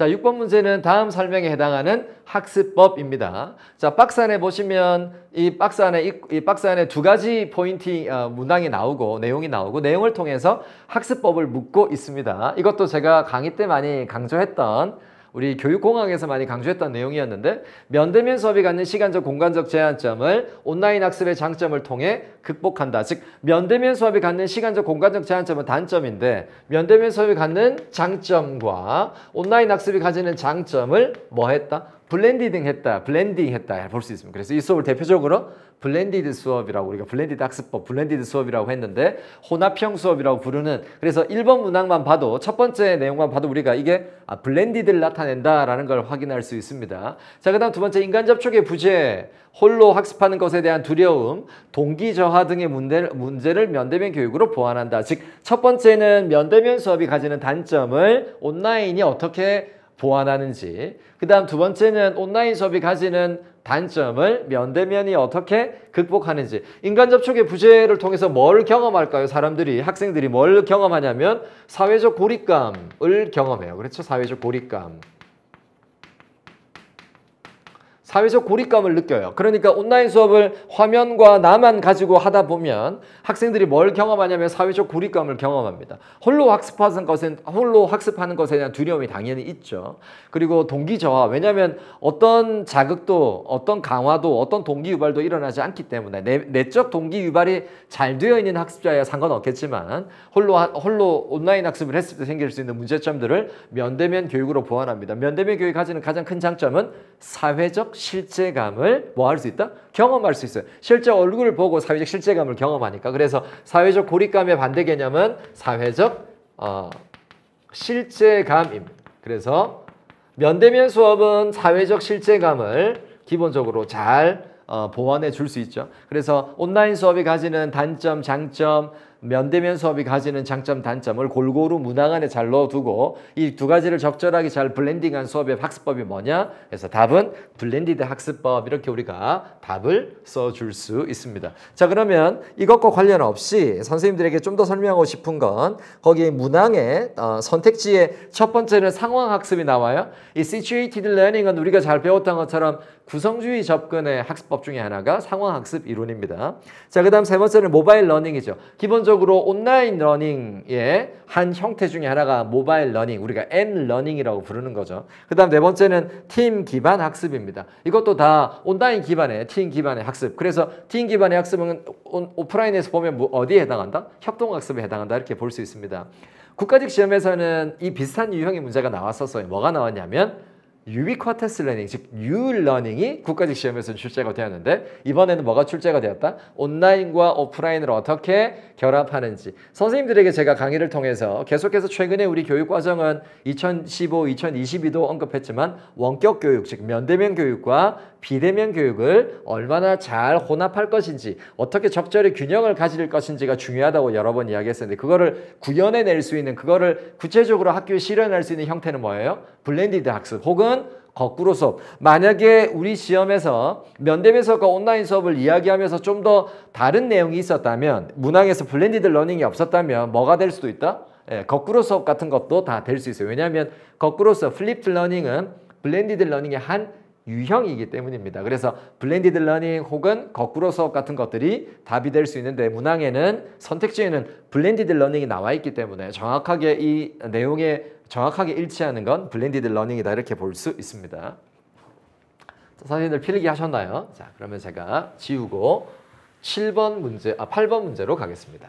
자, 6번 문제는 다음 설명에 해당하는 학습법입니다. 자, 박스 안에 보시면 이 박스 안에 이, 박스 안에 두 가지 포인트 어, 문항이 나오고 내용이 나오고 내용을 통해서 학습법을 묻고 있습니다. 이것도 제가 강의 때 많이 강조했던 우리 교육공학에서 많이 강조했던 내용이었는데 면대면 수업이 갖는 시간적 공간적 제한점을 온라인 학습의 장점을 통해 극복한다. 즉 면대면 수업이 갖는 시간적 공간적 제한점은 단점인데 면대면 수업이 갖는 장점과 온라인 학습이 가지는 장점을 뭐했다? 블렌디딩 했다, 블렌딩 했다 볼 수 있습니다. 그래서 이 수업을 대표적으로 블렌디드 수업이라고 우리가 블렌디드 학습법, 블렌디드 수업이라고 했는데 혼합형 수업이라고 부르는 그래서 1번 문항만 봐도 첫 번째 내용만 봐도 우리가 이게 아, 블렌디드를 나타낸다라는 걸 확인할 수 있습니다. 자, 그 다음 두 번째 인간 접촉의 부재, 홀로 학습하는 것에 대한 두려움, 동기 저하 등의 문제, 문제를 면대면 교육으로 보완한다. 즉, 첫 번째는 면대면 수업이 가지는 단점을 온라인이 어떻게 보완하는지 그 다음 두 번째는 온라인 수업이 가지는 단점을 면대면이 어떻게 극복하는지 인간 접촉의 부재를 통해서 뭘 경험할까요? 사람들이 학생들이 뭘 경험하냐면 사회적 고립감을 경험해요. 그렇죠? 사회적 고립감 사회적 고립감을 느껴요. 그러니까 온라인 수업을 화면과 나만 가지고 하다 보면 학생들이 뭘 경험하냐면 사회적 고립감을 경험합니다. 홀로 학습하는 것은 홀로 학습하는 것에 대한 두려움이 당연히 있죠. 그리고 동기 저하. 왜냐하면 어떤 자극도 어떤 강화도 어떤 동기 유발도 일어나지 않기 때문에 내, 내적 동기 유발이 잘 되어 있는 학습자야 상관없겠지만 홀로 홀로 온라인 학습을 했을 때 생길 수 있는 문제점들을 면대면 교육으로 보완합니다. 면대면 교육가지는 가장 큰 장점은 사회적 실제감을 뭐 할 수 있다? 경험할 수 있어요. 실제 얼굴을 보고 사회적 실제감을 경험하니까. 그래서 사회적 고립감의 반대 개념은 사회적 어, 실제감입니다. 그래서 면대면 수업은 사회적 실제감을 기본적으로 잘 어, 보완해 줄 수 있죠. 그래서 온라인 수업이 가지는 단점, 장점, 면대면 수업이 가지는 장점, 단점을 골고루 문항 안에 잘 넣어두고 이 두 가지를 적절하게 잘 블렌딩한 수업의 학습법이 뭐냐? 그래서 답은 블렌디드 학습법 이렇게 우리가 답을 써줄 수 있습니다. 자 그러면 이것과 관련 없이 선생님들에게 좀 더 설명하고 싶은 건 거기에 문항의 어, 선택지에 첫 번째는 상황 학습이 나와요. 이 situated learning은 우리가 잘 배웠던 것처럼 구성주의 접근의 학습법 중에 하나가 상황학습 이론입니다. 자, 그 다음 세 번째는 모바일 러닝이죠. 기본적으로 온라인 러닝의 한 형태 중에 하나가 모바일 러닝, 우리가 N 러닝이라고 부르는 거죠. 그 다음 네 번째는 팀 기반 학습입니다. 이것도 다 온라인 기반의 팀 기반의 학습. 그래서 팀 기반의 학습은 오프라인에서 보면 뭐 어디에 해당한다? 협동학습에 해당한다 이렇게 볼 수 있습니다. 국가직 시험에서는 이 비슷한 유형의 문제가 나왔었어요. 뭐가 나왔냐면 유비쿼테스러닝즉 유러닝이 국가직 시험에서 출제가 되었는데 이번에는 뭐가 출제가 되었다? 온라인과 오프라인을 어떻게 결합하는지 선생님들에게 제가 강의를 통해서 계속해서 최근에 우리 교육과정은 2015, 2022도 언급했지만 원격 교육, 즉 면대면 교육과 비대면 교육을 얼마나 잘 혼합할 것인지 어떻게 적절히 균형을 가질 것인지가 중요하다고 여러 번 이야기했었는데 그거를 구현해낼 수 있는 그거를 구체적으로 학교에 실현할 수 있는 형태는 뭐예요? 블렌디드 학습 혹은 거꾸로 수업 만약에 우리 시험에서 면대면 수업과 온라인 수업을 이야기하면서 좀 더 다른 내용이 있었다면 문항에서 블렌디드 러닝이 없었다면 뭐가 될 수도 있다? 예, 거꾸로 수업 같은 것도 다 될 수 있어요 왜냐하면 거꾸로 수업 플립트 러닝은 블렌디드 러닝의 한 유형이기 때문입니다. 그래서 블렌디드 러닝 혹은 거꾸로 수업 같은 것들이 답이 될 수 있는데 문항에는 선택지에는 블렌디드 러닝이 나와 있기 때문에 정확하게 이 내용에 정확하게 일치하는 건 블렌디드 러닝이다 이렇게 볼 수 있습니다. 선생님들 필기 하셨나요? 자, 그러면 제가 지우고 7번 문제, 아 8번 문제로 가겠습니다.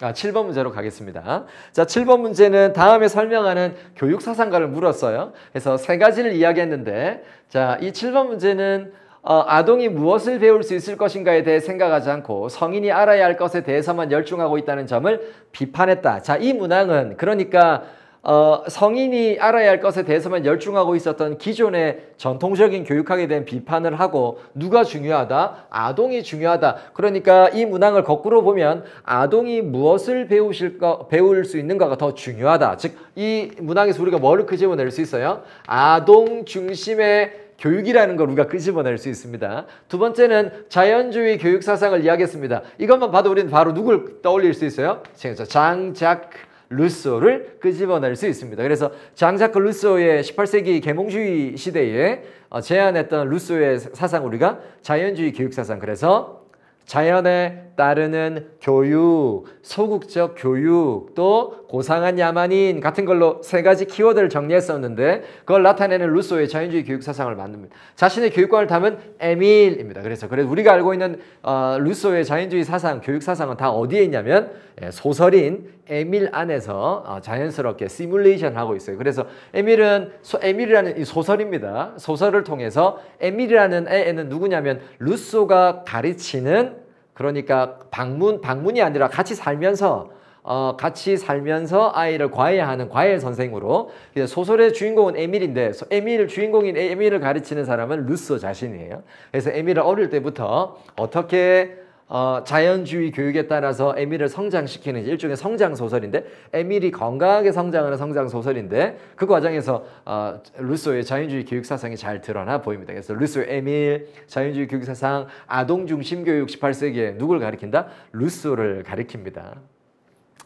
아, 7번 문제로 가겠습니다. 자, 7번 문제는 다음에 설명하는 교육 사상가를 물었어요. 그래서 세 가지를 이야기했는데 자, 이 7번 문제는 어, 아동이 무엇을 배울 수 있을 것인가에 대해 생각하지 않고 성인이 알아야 할 것에 대해서만 열중하고 있다는 점을 비판했다. 자, 이 문항은 그러니까 어, 성인이 알아야 할 것에 대해서만 열중하고 있었던 기존의 전통적인 교육학에 대한 비판을 하고 누가 중요하다? 아동이 중요하다. 그러니까 이 문항을 거꾸로 보면 아동이 무엇을 배우실 거, 배울 수 있는가가 더 중요하다. 즉, 이 문항에서 우리가 뭐를 끄집어낼 수 있어요? 아동 중심의 교육이라는 걸 우리가 끄집어낼 수 있습니다. 두 번째는 자연주의 교육 사상을 이야기했습니다. 이것만 봐도 우리는 바로 누굴 떠올릴 수 있어요? 장 자크 루소를 끄집어낼 수 있습니다. 그래서 장자크 루소의 18세기 계몽주의 시대에 어, 제안했던 루소의 사상 우리가 자연주의 교육 사상 그래서 자연의 따르는 교육, 소극적 교육, 또 고상한 야만인 같은 걸로 세 가지 키워드를 정리했었는데 그걸 나타내는 루소의 자연주의 교육 사상을 만듭니다. 자신의 교육관을 담은 에밀입니다. 그래서 그래서 우리가 알고 있는 어, 루소의 자연주의 사상, 교육 사상은 다 어디에 있냐면 예, 소설인 에밀 안에서 어, 자연스럽게 시뮬레이션 하고 있어요. 그래서 에밀은 소, 에밀이라는 소설입니다. 소설을 통해서 에밀이라는 애는 누구냐면 루소가 가르치는 그러니까 방문 방문이 아니라 같이 살면서 어, 같이 살면서 아이를 과외하는 과외 선생으로 소설의 주인공은 에밀인데 에밀 주인공인 에밀을 가르치는 사람은 루소 자신이에요. 그래서 에밀을 어릴 때부터 어떻게 어, 자연주의 교육에 따라서 에밀을 성장시키는 일종의 성장소설인데 에밀이 건강하게 성장하는 성장소설인데 그 과정에서 어, 루소의 자연주의 교육사상이 잘 드러나 보입니다. 그래서 루소 에밀 자연주의 교육사상 아동중심 교육 18세기에 누굴 가리킨다? 루소를 가리킵니다.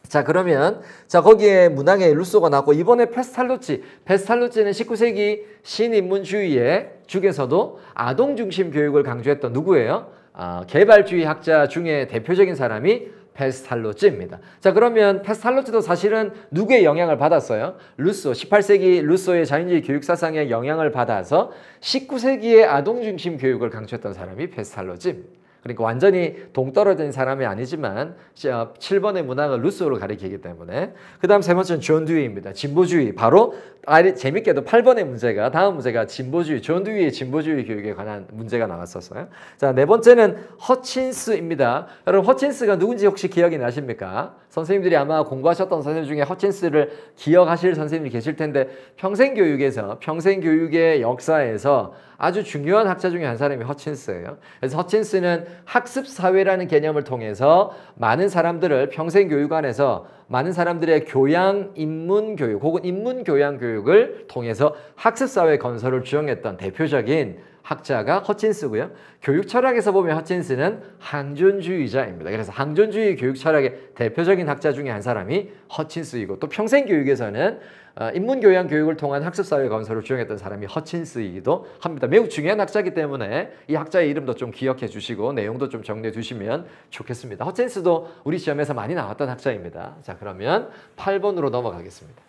자 그러면 자 거기에 문항에 루소가 나왔고 이번에 페스탈루치페스탈루치는 19세기 신인문주의에 중에서도 아동 중심 교육을 강조했던 누구예요? 어, 개발주의 학자 중에 대표적인 사람이 페스탈로치입니다. 자 그러면 페스탈로치도 사실은 누구의 영향을 받았어요? 루소, 18세기 루소의 자연주의 교육 사상에 영향을 받아서 19세기의 아동 중심 교육을 강조했던 사람이 페스탈로치입니다. 그러니까 완전히 동떨어진 사람이 아니지만 7번의 어, 문항을 루스로 가리키기 때문에 그 다음 세 번째는 존두이입니다. 진보주의 바로 아, 재밌게도 8번의 문제가 다음 문제가 진보주의 존두위의 진보주의 교육에 관한 문제가 나왔었어요. 자 네 번째는 허친스입니다. 여러분 허친스가 누군지 혹시 기억이 나십니까? 선생님들이 아마 공부하셨던 선생님 중에 허친스를 기억하실 선생님이 계실 텐데 평생교육에서 평생교육의 역사에서 아주 중요한 학자 중에 한 사람이 허친스예요. 그래서 허친스는 학습 사회라는 개념을 통해서 많은 사람들을 평생 교육 안에서 많은 사람들의 교양 인문 교육 혹은 인문 교양 교육을 통해서 학습 사회 건설을 주장했던 대표적인 학자가 허친스고요. 교육 철학에서 보면 허친스는 항존주의자입니다. 그래서 항존주의 교육 철학의 대표적인 학자 중에 한 사람이 허친스이고 또 평생 교육에서는 아, 인문교양 교육을 통한 학습사회 건설을 주장했던 사람이 허친스이기도 합니다. 매우 중요한 학자이기 때문에 이 학자의 이름도 좀 기억해 주시고 내용도 좀 정리해 주시면 좋겠습니다. 허친스도 우리 시험에서 많이 나왔던 학자입니다. 자 그러면 8번으로 넘어가겠습니다.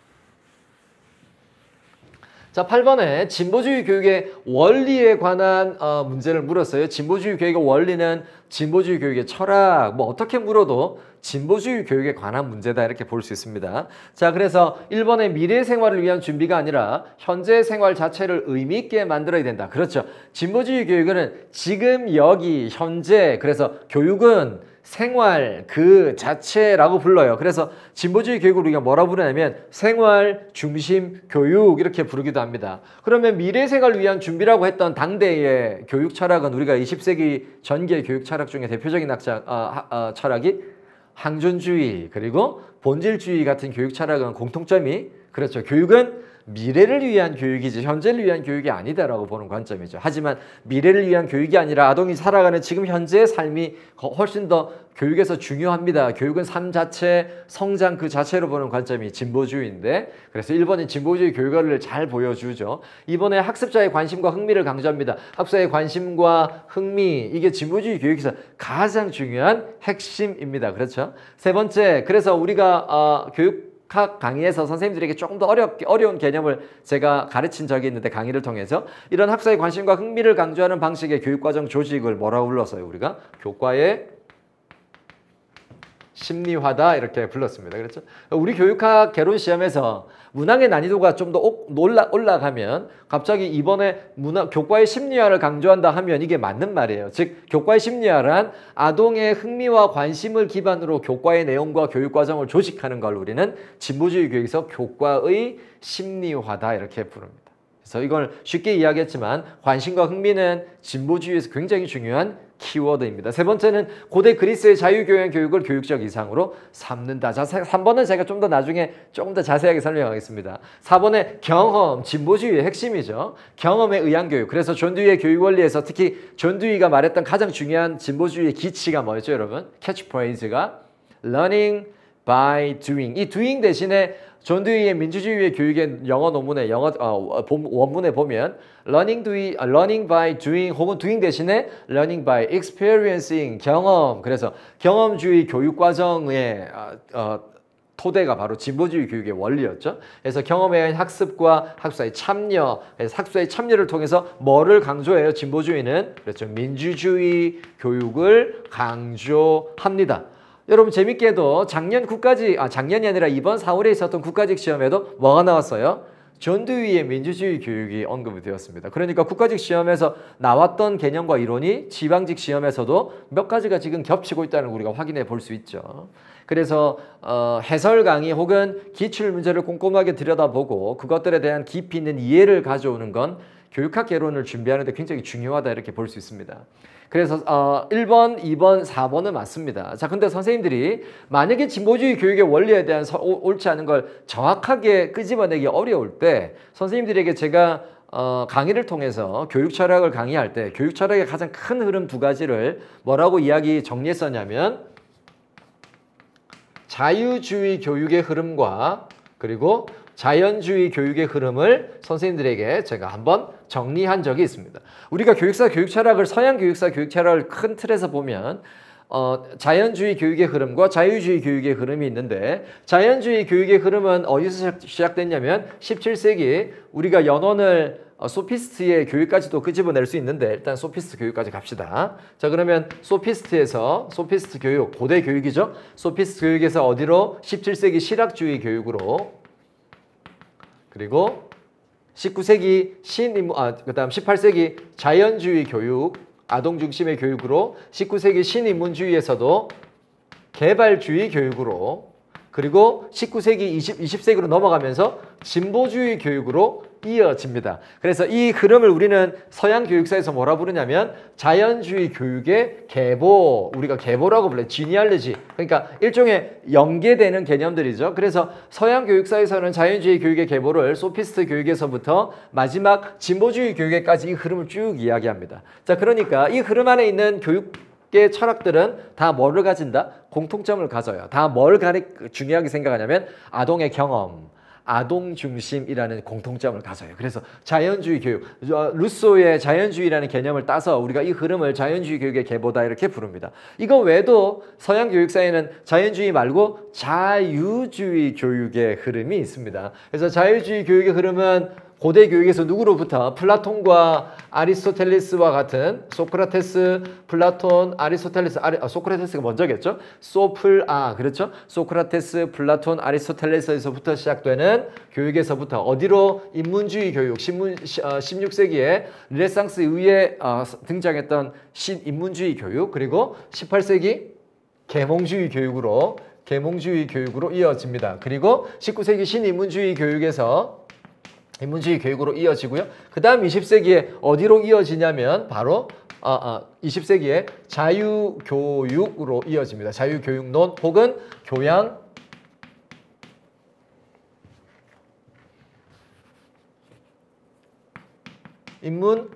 자, 8번에 진보주의 교육의 원리에 관한 어, 문제를 물었어요. 진보주의 교육의 원리는 진보주의 교육의 철학, 뭐 어떻게 물어도 진보주의 교육에 관한 문제다 이렇게 볼 수 있습니다. 자, 그래서 1번의 미래 생활을 위한 준비가 아니라 현재 생활 자체를 의미 있게 만들어야 된다. 그렇죠. 진보주의 교육은 지금 여기 현재 그래서 교육은 생활 그 자체라고 불러요. 그래서 진보주의 교육을 우리가 뭐라 부르냐면 생활 중심 교육 이렇게 부르기도 합니다. 그러면 미래 생활을 위한 준비라고 했던 당대의 교육 철학은 우리가 20세기 전기의 교육 철학 중에 대표적인 학자 아, 아, 철학이 항존주의 그리고 본질주의 같은 교육 철학은 공통점이 그렇죠. 교육은 미래를 위한 교육이지 현재를 위한 교육이 아니다라고 보는 관점이죠. 하지만 미래를 위한 교육이 아니라 아동이 살아가는 지금 현재의 삶이 훨씬 더 교육에서 중요합니다. 교육은 삶 자체, 성장 그 자체로 보는 관점이 진보주의인데 그래서 일본이 진보주의 결과를 잘 보여주죠. 이번에 학습자의 관심과 흥미를 강조합니다. 학습자의 관심과 흥미 이게 진보주의 교육에서 가장 중요한 핵심입니다. 그렇죠? 세 번째, 그래서 우리가 어, 교육 각 강의에서 선생님들에게 조금 더 어렵게, 어려운 개념을 제가 가르친 적이 있는데 강의를 통해서 이런 학사의 관심과 흥미를 강조하는 방식의 교육과정 조직을 뭐라고 불렀어요? 우리가 교과의 심리화다 이렇게 불렀습니다. 그렇죠? 우리 교육학 개론 시험에서 문항의 난이도가 좀 더 올라, 올라가면 갑자기 이번에 문학 교과의 심리화를 강조한다 하면 이게 맞는 말이에요. 즉 교과의 심리화란 아동의 흥미와 관심을 기반으로 교과의 내용과 교육 과정을 조직하는 걸 우리는 진보주의 교육에서 교과의 심리화다 이렇게 부릅니다. 그래서 이걸 쉽게 이야기했지만 관심과 흥미는 진보주의에서 굉장히 중요한 키워드입니다. 세 번째는 고대 그리스의 자유교양 교육을 교육적 이상으로 삼는다. 자, 3번은 제가 좀 더 나중에 조금 더 자세하게 설명하겠습니다. 4번에 경험, 진보주의의 핵심이죠. 경험에 의한 교육. 그래서 존드위의 교육 원리에서 특히 존드위가 말했던 가장 중요한 진보주의의 기치가 뭐였죠, 여러분? 캐치프레이즈가 learning by doing. 이 doing 대신에 존드위의 민주주의의 교육의 영어 논문의 영어 어, 어 원문에 보면 learning, do, e, uh, learning by doing 혹은 doing 대신에 learning by experiencing 경험 그래서 경험주의 교육과정의 어, 아, 어, 토대가 바로 진보주의 교육의 원리였죠. 그래서 경험에 의한 학습과 학습사의 참여, 그래서 학습사의 참여를 통해서 뭐를 강조해요? 진보주의는 그렇죠. 민주주의 교육을 강조합니다. 여러분 재밌게도 작년 국가직, 아 작년이 아니라 이번 4월에 있었던 국가직 시험에도 뭐가 나왔어요? 전두위의 민주주의 교육이 언급이 되었습니다. 그러니까 국가직 시험에서 나왔던 개념과 이론이 지방직 시험에서도 몇 가지가 지금 겹치고 있다는 우리가 확인해 볼 수 있죠. 그래서 어, 해설 강의 혹은 기출 문제를 꼼꼼하게 들여다보고 그것들에 대한 깊이 있는 이해를 가져오는 건 교육학 개론을 준비하는 데 굉장히 중요하다 이렇게 볼 수 있습니다. 그래서 어, 1번, 2번, 4번은 맞습니다. 자, 근데 선생님들이 만약에 진보주의 교육의 원리에 대한 서, 옳지 않은 걸 정확하게 끄집어내기 어려울 때 선생님들에게 제가 어, 강의를 통해서 교육 철학을 강의할 때 교육 철학의 가장 큰 흐름 두 가지를 뭐라고 이야기 정리했었냐면 자유주의 교육의 흐름과 그리고 자연주의 교육의 흐름을 선생님들에게 제가 한번 정리한 적이 있습니다. 우리가 교육사 교육 철학을 서양 교육사 교육 철학을 큰 틀에서 보면 어, 자연주의 교육의 흐름과 자유주의 교육의 흐름이 있는데 자연주의 교육의 흐름은 어디서 시작됐냐면 17세기 우리가 연원을 어, 소피스트의 교육까지도 끄집어낼 그 수 있는데 일단 소피스트 교육까지 갑시다. 자 그러면 소피스트에서 소피스트 교육, 고대 교육이죠. 소피스트 교육에서 어디로? 17세기 실학주의 교육으로 그리고 19세기 신인문, 아, 그 다음 18세기 자연주의 교육, 아동 중심의 교육으로 19세기 신인문주의에서도 개발주의 교육으로 그리고 19세기 20, 20세기로 넘어가면서 진보주의 교육으로 이어집니다. 그래서 이 흐름을 우리는 서양 교육사에서 뭐라 부르냐면 자연주의 교육의 계보, 우리가 계보라고 불러요. 지니알레지. 그러니까 일종의 연계되는 개념들이죠. 그래서 서양 교육사에서는 자연주의 교육의 계보를 소피스트 교육에서부터 마지막 진보주의 교육에까지 이 흐름을 쭉 이야기합니다. 자, 그러니까 이 흐름 안에 있는 교육 의 철학들은 다 뭐를 가진다? 공통점을 가져요. 다뭘 중요하게 생각하냐면 아동의 경험, 아동 중심이라는 공통점을 가져요. 그래서 자연주의 교육, 어, 루소의 자연주의라는 개념을 따서 우리가 이 흐름을 자연주의 교육의 계보다 이렇게 부릅니다. 이거 외에도 서양 교육사에는 자연주의 말고 자유주의 교육의 흐름이 있습니다. 그래서 자유주의 교육의 흐름은 고대 교육에서 누구로부터 플라톤과 아리스토텔레스와 같은 소크라테스, 플라톤, 아리스토텔레스, 아리, 아, 소크라테스가 먼저겠죠? 소플, 아, 그렇죠? 소크라테스, 플라톤, 아리스토텔레스에서부터 시작되는 교육에서부터 어디로 인문주의 교육, 신문, 어, 16세기에 르네상스 이후에 어, 등장했던 신인문주의 교육, 그리고 18세기 계몽주의 교육으로 계몽주의 교육으로 이어집니다. 그리고 19세기 신인문주의 교육에서 인문주의 교육으로 이어지고요. 그 다음 20세기에 어디로 이어지냐면 바로 아, 아, 20세기에 자유교육으로 이어집니다. 자유교육론 혹은 교양 인문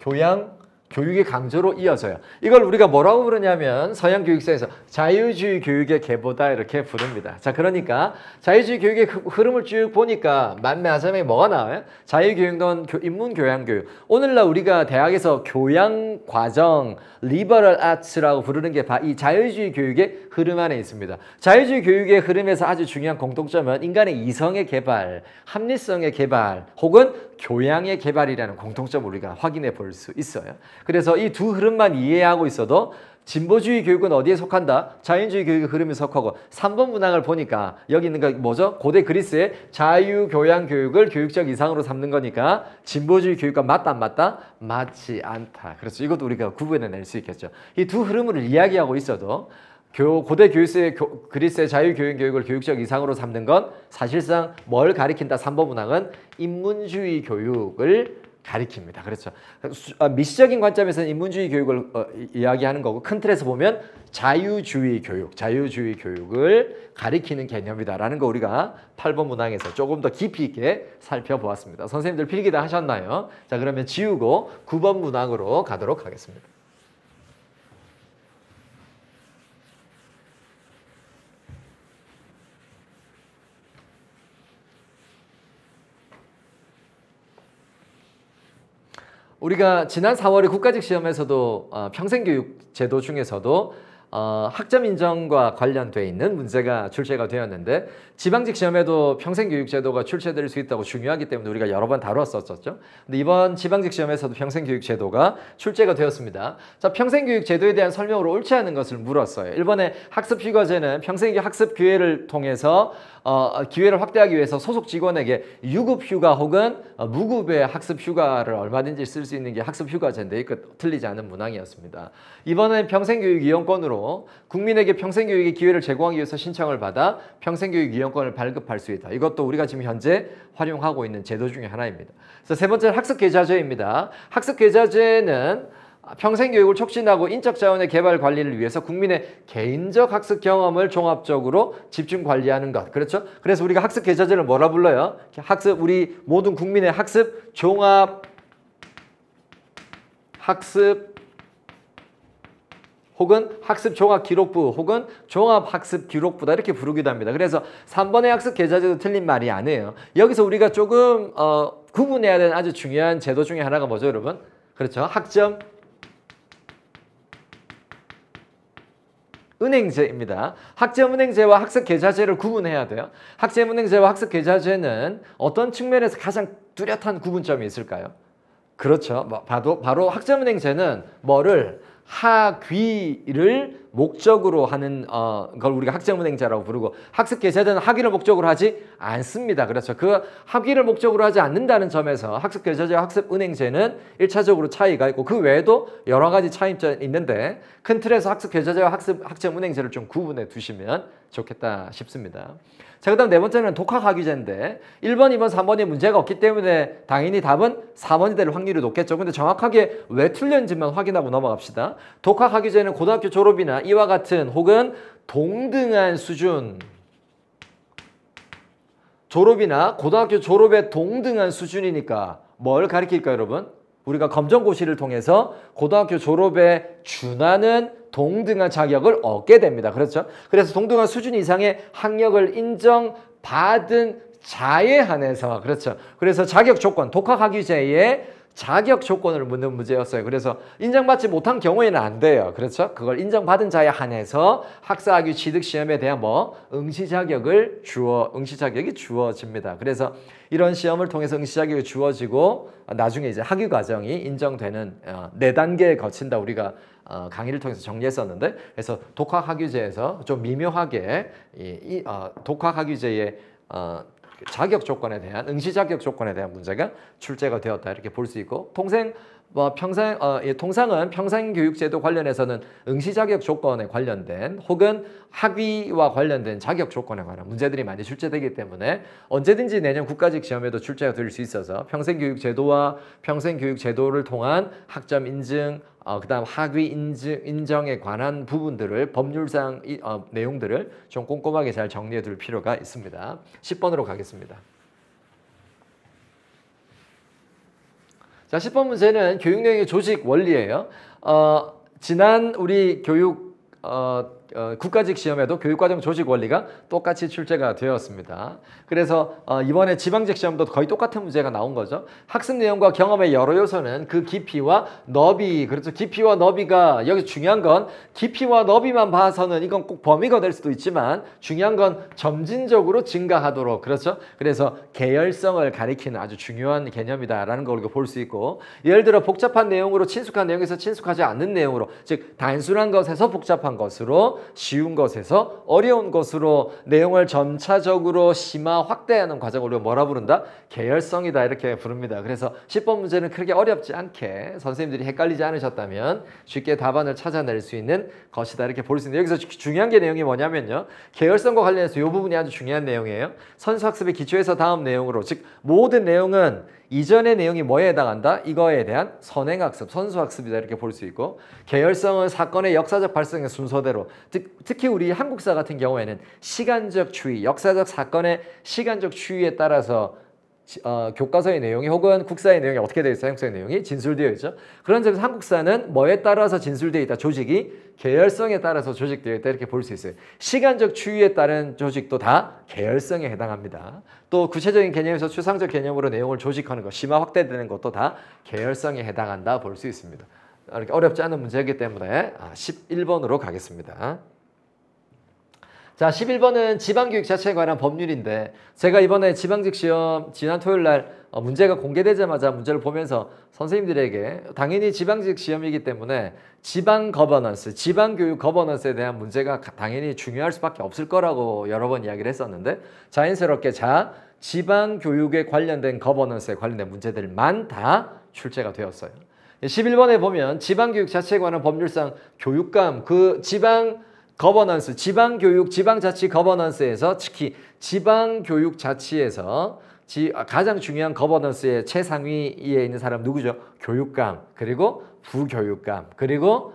교양 교육의 강조로 이어져요. 이걸 우리가 뭐라고 부르냐면 서양 교육사에서 자유주의 교육의 개보다 이렇게 부릅니다. 자 그러니까 자유주의 교육의 흐름을 쭉 보니까 만매하자면 뭐가 나와요? 자유교육은 인문교양교육. 오늘날 우리가 대학에서 교양과정, 리버럴 아츠라고 부르는 게이 자유주의 교육의 흐름 안에 있습니다. 자유주의 교육의 흐름에서 아주 중요한 공통점은 인간의 이성의 개발, 합리성의 개발, 혹은 교양의 개발이라는 공통점을 우리가 확인해 볼 수 있어요. 그래서 이 두 흐름만 이해하고 있어도 진보주의 교육은 어디에 속한다? 자연주의 교육의 흐름이 속하고 3번 문항을 보니까 여기 있는 거 뭐죠? 고대 그리스의 자유교양 교육을 교육적 이상으로 삼는 거니까 진보주의 교육과 맞다 안 맞다? 맞지 않다. 그래서 이것도 우리가 구분해낼 수 있겠죠. 이 두 흐름을 이야기하고 있어도 교, 고대 교육 교, 그리스의 자유교육 교육을 교육적 이상으로 삼는 건 사실상 뭘 가리킨다? 삼 번문항은 인문주의 교육을 가리킵니다. 그렇죠. 아, 미시적인 관점에서는 인문주의 교육을 어, 이야기하는 거고 큰 틀에서 보면 자유주의 교육, 자유주의 교육을 가리키는 개념이다라는 거 우리가 8번 문항에서 조금 더 깊이 있게 살펴보았습니다. 선생님들 필기 다 하셨나요? 자 그러면 지우고 9번 문항으로 가도록 하겠습니다. 우리가 지난 4월에 국가직 시험에서도 어, 평생교육 제도 중에서도 어, 학점 인정과 관련되어 있는 문제가 출제가 되었는데 지방직 시험에도 평생교육제도가 출제될 수 있다고 중요하기 때문에 우리가 여러 번 다뤘었죠. 었 근데 이번 지방직 시험에서도 평생교육제도가 출제가 되었습니다. 자, 평생교육제도에 대한 설명으로 옳지 않은 것을 물었어요. 일본의 학습휴가제는 평생 교 학습 기회를 통해서 어, 기회를 확대하기 위해서 소속 직원에게 유급휴가 혹은 어, 무급의 학습휴가를 얼마든지 쓸 수 있는 게 학습휴가제인데 이거 틀리지 않은 문항이었습니다. 이번에 평생교육 이용권으로 국민에게 평생교육의 기회를 제공하기 위해서 신청을 받아 평생교육 이용 이용권을 발급할 수 있다. 이것도 우리가 지금 현재 활용하고 있는 제도 중에 하나입니다. 그래서 세 번째는 학습계좌제입니다. 학습계좌제는 평생교육을 촉진하고 인적자원의 개발 관리를 위해서 국민의 개인적 학습 경험을 종합적으로 집중 관리하는 것. 그렇죠? 그래서 우리가 학습 계좌제를 뭐라 불러요? 학습, 우리 모든 국민의 학습 종합 학습 혹은 학습 종합 기록부 혹은 종합 학습 기록부다 이렇게 부르기도 합니다. 그래서 3번의 학습 계좌제도 틀린 말이 아니에요. 여기서 우리가 조금 어, 구분해야 되는 아주 중요한 제도 중에 하나가 뭐죠, 여러분? 그렇죠. 학점 은행제입니다. 학점은행제와 학습계좌제를 구분해야 돼요. 학점은행제와 학습계좌제는 어떤 측면에서 가장 뚜렷한 구분점이 있을까요? 그렇죠. 뭐, 바로, 바로 학점은행제는 뭐를 학위를 목적으로 하는 어, 걸 우리가 학점은행자라고 부르고 학습 계좌제는 학위를 목적으로 하지 않습니다. 그렇죠. 그 학위를 목적으로 하지 않는다는 점에서 학습 계좌제와 학습 은행제는 일차적으로 차이가 있고 그 외에도 여러 가지 차이점이 있는데 큰 틀에서 학습 계좌제와 학습 학점 은행제를 좀 구분해 두시면 좋겠다 싶습니다. 자, 그 다음 네 번째는 독학학위제인데 1번, 2번, 3번이 문제가 없기 때문에 당연히 답은 4번이 될 확률이 높겠죠. 근데 정확하게 왜 틀렸는지만 확인하고 넘어갑시다. 독학학위제는 고등학교 졸업이나 이와 같은 혹은 동등한 수준 졸업이나 고등학교 졸업에 동등한 수준이니까 뭘 가리킬까요 여러분? 우리가 검정고시를 통해서 고등학교 졸업에 준하는 동등한 자격을 얻게 됩니다. 그렇죠? 그래서 동등한 수준 이상의 학력을 인정받은 자에 한해서 그렇죠. 그래서 자격 조건, 독학학위제의 자격 조건을 묻는 문제였어요. 그래서 인정받지 못한 경우에는 안 돼요. 그렇죠? 그걸 인정받은 자에 한해서 학사학위 취득 시험에 대한 뭐 응시 자격을 주어 응시 자격이 주어집니다. 그래서 이런 시험을 통해서 응시자격이 주어지고 아, 나중에 이제 학위 과정이 인정되는 어, 네 단계에 거친다 우리가 어, 강의를 통해서 정리했었는데 그래서 독학학위제에서 좀 미묘하게 이, 어, 독학학위제의 자격 조건에 대한 응시 자격 조건에 대한 문제가 출제가 되었다 이렇게 볼 수 있고 통생 뭐 평생 어, 예, 통상은 평생교육제도 관련해서는 응시자격 조건에 관련된 혹은 학위와 관련된 자격 조건에 관한 문제들이 많이 출제되기 때문에 언제든지 내년 국가직 시험에도 출제가 될 수 있어서 평생교육제도와 평생교육제도를 통한 학점 인증 어, 그 다음 학위 인증, 인정에 관한 부분들을 법률상 이, 어, 내용들을 좀 꼼꼼하게 잘 정리해 둘 필요가 있습니다. 10번으로 가겠습니다. 자, 10번 문제는 교육령의 조직 원리예요. 어, 지난 우리 교육 어, 어, 국가직 시험에도 교육과정 조직 원리가 똑같이 출제가 되었습니다. 그래서 어, 이번에 지방직 시험도 거의 똑같은 문제가 나온 거죠. 학습 내용과 경험의 여러 요소는 그 깊이와 너비, 그렇죠. 깊이와 너비가 여기 중요한 건 깊이와 너비만 봐서는 이건 꼭 범위가 될 수도 있지만 중요한 건 점진적으로 증가하도록 그렇죠. 그래서 계열성을 가리키는 아주 중요한 개념이다라는 걸 우리가 볼 수 있고 예를 들어 복잡한 내용으로 친숙한 내용에서 친숙하지 않는 내용으로 즉 단순한 것에서 복잡한 것으로 쉬운 것에서 어려운 것으로 내용을 점차적으로 심화 확대하는 과정을 우리가 뭐라 부른다? 계열성이다 이렇게 부릅니다. 그래서 10번 문제는 그렇게 어렵지 않게 선생님들이 헷갈리지 않으셨다면 쉽게 답안을 찾아낼 수 있는 것이다 이렇게 볼 수 있는데 여기서 중요한 게 내용이 뭐냐면요. 계열성과 관련해서 이 부분이 아주 중요한 내용이에요. 선수학습의 기초에서 다음 내용으로 즉 모든 내용은 이전의 내용이 뭐에 해당한다? 이거에 대한 선행학습, 선수학습이다 이렇게 볼 수 있고 계열성은 사건의 역사적 발생의 순서대로 특, 히 우리 한국사 같은 경우에는 시간적 추이, 역사적 사건의 시간적 추이에 따라서 어, 교과서의 내용이 혹은 국사의 내용이 어떻게 되어 있어요? 형사의 내용이 진술되어 있죠. 그런 점에서 한국사는 뭐에 따라서 진술되어 있다? 조직이 계열성에 따라서 조직되어 있다 이렇게 볼 수 있어요. 시간적 추이에 따른 조직도 다 계열성에 해당합니다. 또 구체적인 개념에서 추상적 개념으로 내용을 조직하는 것, 심화 확대되는 것도 다 계열성에 해당한다 볼 수 있습니다. 이렇게 어렵지 않은 문제이기 때문에 11번으로 아, 가겠습니다. 자 11번은 지방교육 자체에 관한 법률인데 제가 이번에 지방직 시험 지난 토요일날 어, 문제가 공개되자마자 문제를 보면서 선생님들에게 당연히 지방직 시험이기 때문에 지방 거버넌스, 지방교육 거버넌스에 대한 문제가 당연히 중요할 수밖에 없을 거라고 여러 번 이야기를 했었는데 자연스럽게 자 지방교육에 관련된 거버넌스에 관련된 문제들만 다 출제가 되었어요. 11번에 보면 지방교육 자체에 관한 법률상 교육감, 그 지방 거버넌스, 지방교육, 지방자치 거버넌스에서 특히 지방교육자치에서 지, 아, 가장 중요한 거버넌스의 최상위에 있는 사람 누구죠? 교육감, 그리고 부교육감, 그리고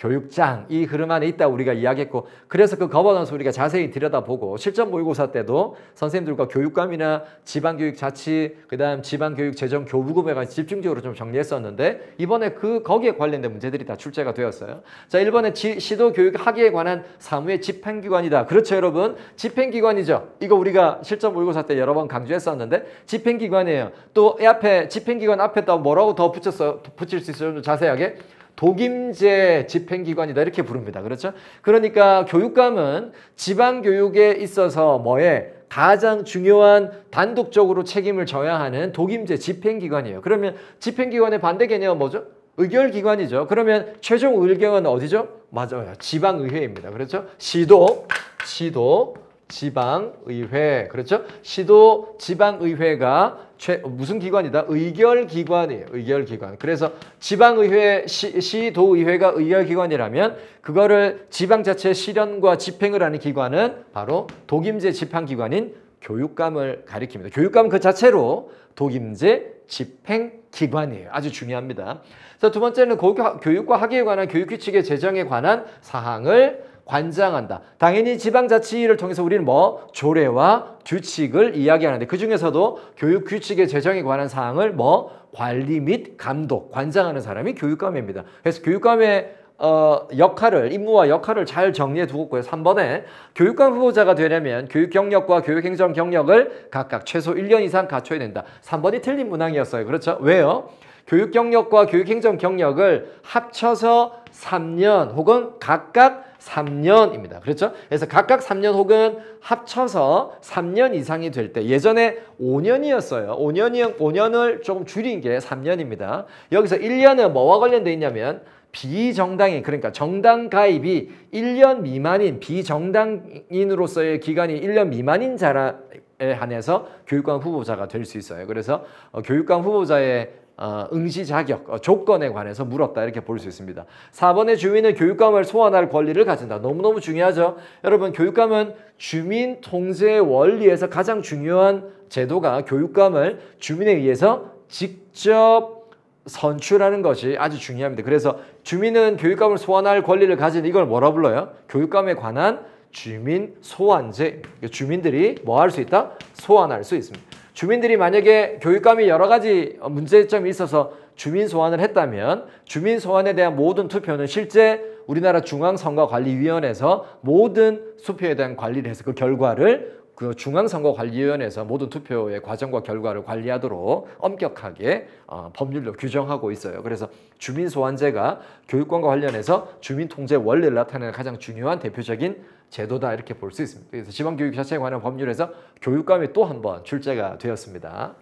교육장 이 흐름 안에 있다 우리가 이야기했고 그래서 그 거버넌스 우리가 자세히 들여다보고 실전 모의고사 때도 선생님들과 교육감이나 지방교육 자치 그다음 지방교육 재정 교부금에 관해 집중적으로 좀 정리했었는데 이번에 그 거기에 관련된 문제들이 다 출제가 되었어요. 자 1번에 지, 시도 교육 학위에 관한 사무의 집행기관이다. 그렇죠 여러분 집행기관이죠. 이거 우리가 실전 모의고사 때 여러 번 강조했었는데 집행기관이에요. 또 앞에 집행기관 앞에다 뭐라고 더 붙였어 붙일 수 있어요 좀 자세하게 독임제 집행기관이다 이렇게 부릅니다. 그렇죠? 그러니까 교육감은 지방교육에 있어서 뭐에 가장 중요한 단독적으로 책임을 져야 하는 독임제 집행기관이에요. 그러면 집행기관의 반대 개념은 뭐죠? 의결기관이죠. 그러면 최종 의결은 어디죠? 맞아요. 지방의회입니다. 그렇죠? 시도, 시도, 지방의회 그렇죠? 시도 지방의회가 최, 무슨 기관이다? 의결기관이에요. 의결기관. 그래서 지방의회, 시, 시도의회가 의결기관이라면 그거를 지방 자체 실현과 집행을 하는 기관은 바로 독임제 집행기관인 교육감을 가리킵니다. 교육감 그 자체로 독임제 집행기관이에요. 아주 중요합니다. 자, 두 번째는 고교, 교육과 학위에 관한 교육규칙의 제정에 관한 사항을 관장한다. 당연히 지방자치를 통해서 우리는 뭐 조례와 규칙을 이야기하는데 그 중에서도 교육 규칙의 제정에 관한 사항을 뭐 관리 및 감독, 관장하는 사람이 교육감입니다. 그래서 교육감의 어, 역할을 임무와 역할을 잘 정리해 두었고요. 3번에 교육감 후보자가 되려면 교육 경력과 교육 행정 경력을 각각 최소 1년 이상 갖춰야 된다. 3번이 틀린 문항이었어요. 그렇죠? 왜요? 교육 경력과 교육 행정 경력을 합쳐서 3년 혹은 각각 3년입니다. 그렇죠? 그래서 각각 3년 혹은 합쳐서 3년 이상이 될 때 예전에 5년이었어요. 5년이 5년을 조금 줄인 게 3년입니다. 여기서 1년은 뭐와 관련돼 있냐면 비정당인 그러니까 정당 가입이 1년 미만인 비정당인으로서의 기간이 1년 미만인 자라 에 한해서 교육감 후보자가 될 수 있어요. 그래서 어, 교육감 후보자의 어, 응시 자격, 어, 조건에 관해서 물었다 이렇게 볼 수 있습니다. 4번의 주민은 교육감을 소환할 권리를 가진다. 너무너무 중요하죠. 여러분 교육감은 주민 통제의 원리에서 가장 중요한 제도가 교육감을 주민에 의해서 직접 선출하는 것이 아주 중요합니다. 그래서 주민은 교육감을 소환할 권리를 가진 이걸 뭐라 불러요? 교육감에 관한 주민 소환제. 그러니까 주민들이 뭐 할 수 있다? 소환할 수 있습니다. 주민들이 만약에 교육감이 여러 가지 문제점이 있어서 주민 소환을 했다면 주민 소환에 대한 모든 투표는 실제 우리나라 중앙선거관리위원회에서 모든 수표에 대한 관리를 해서 그 결과를 그 중앙선거관리위원회에서 모든 투표의 과정과 결과를 관리하도록 엄격하게 어, 법률로 규정하고 있어요. 그래서 주민소환제가 교육권과 관련해서 주민통제 원리를 나타내는 가장 중요한 대표적인 제도다 이렇게 볼 수 있습니다. 그래서 지방교육 자체에 관한 법률에서 교육감이 또 한번 출제가 되었습니다.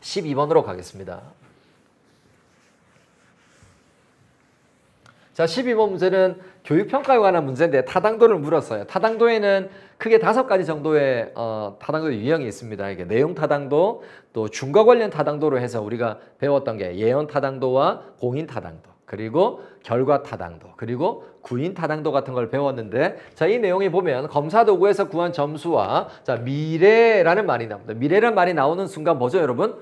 12번으로 가겠습니다. 자, 12번 문제는 교육평가에 관한 문제인데 타당도를 물었어요. 타당도에는 크게 다섯 가지 정도의 어, 타당도 유형이 있습니다. 이게 내용 타당도, 또 중과 관련 타당도로 해서 우리가 배웠던 게 예언 타당도와 공인 타당도. 그리고 결과 타당도, 그리고 구인 타당도 같은 걸 배웠는데 자 이 내용이 보면 검사 도구에서 구한 점수와 자 미래라는 말이 나옵니다. 미래라는 말이 나오는 순간 뭐죠 여러분?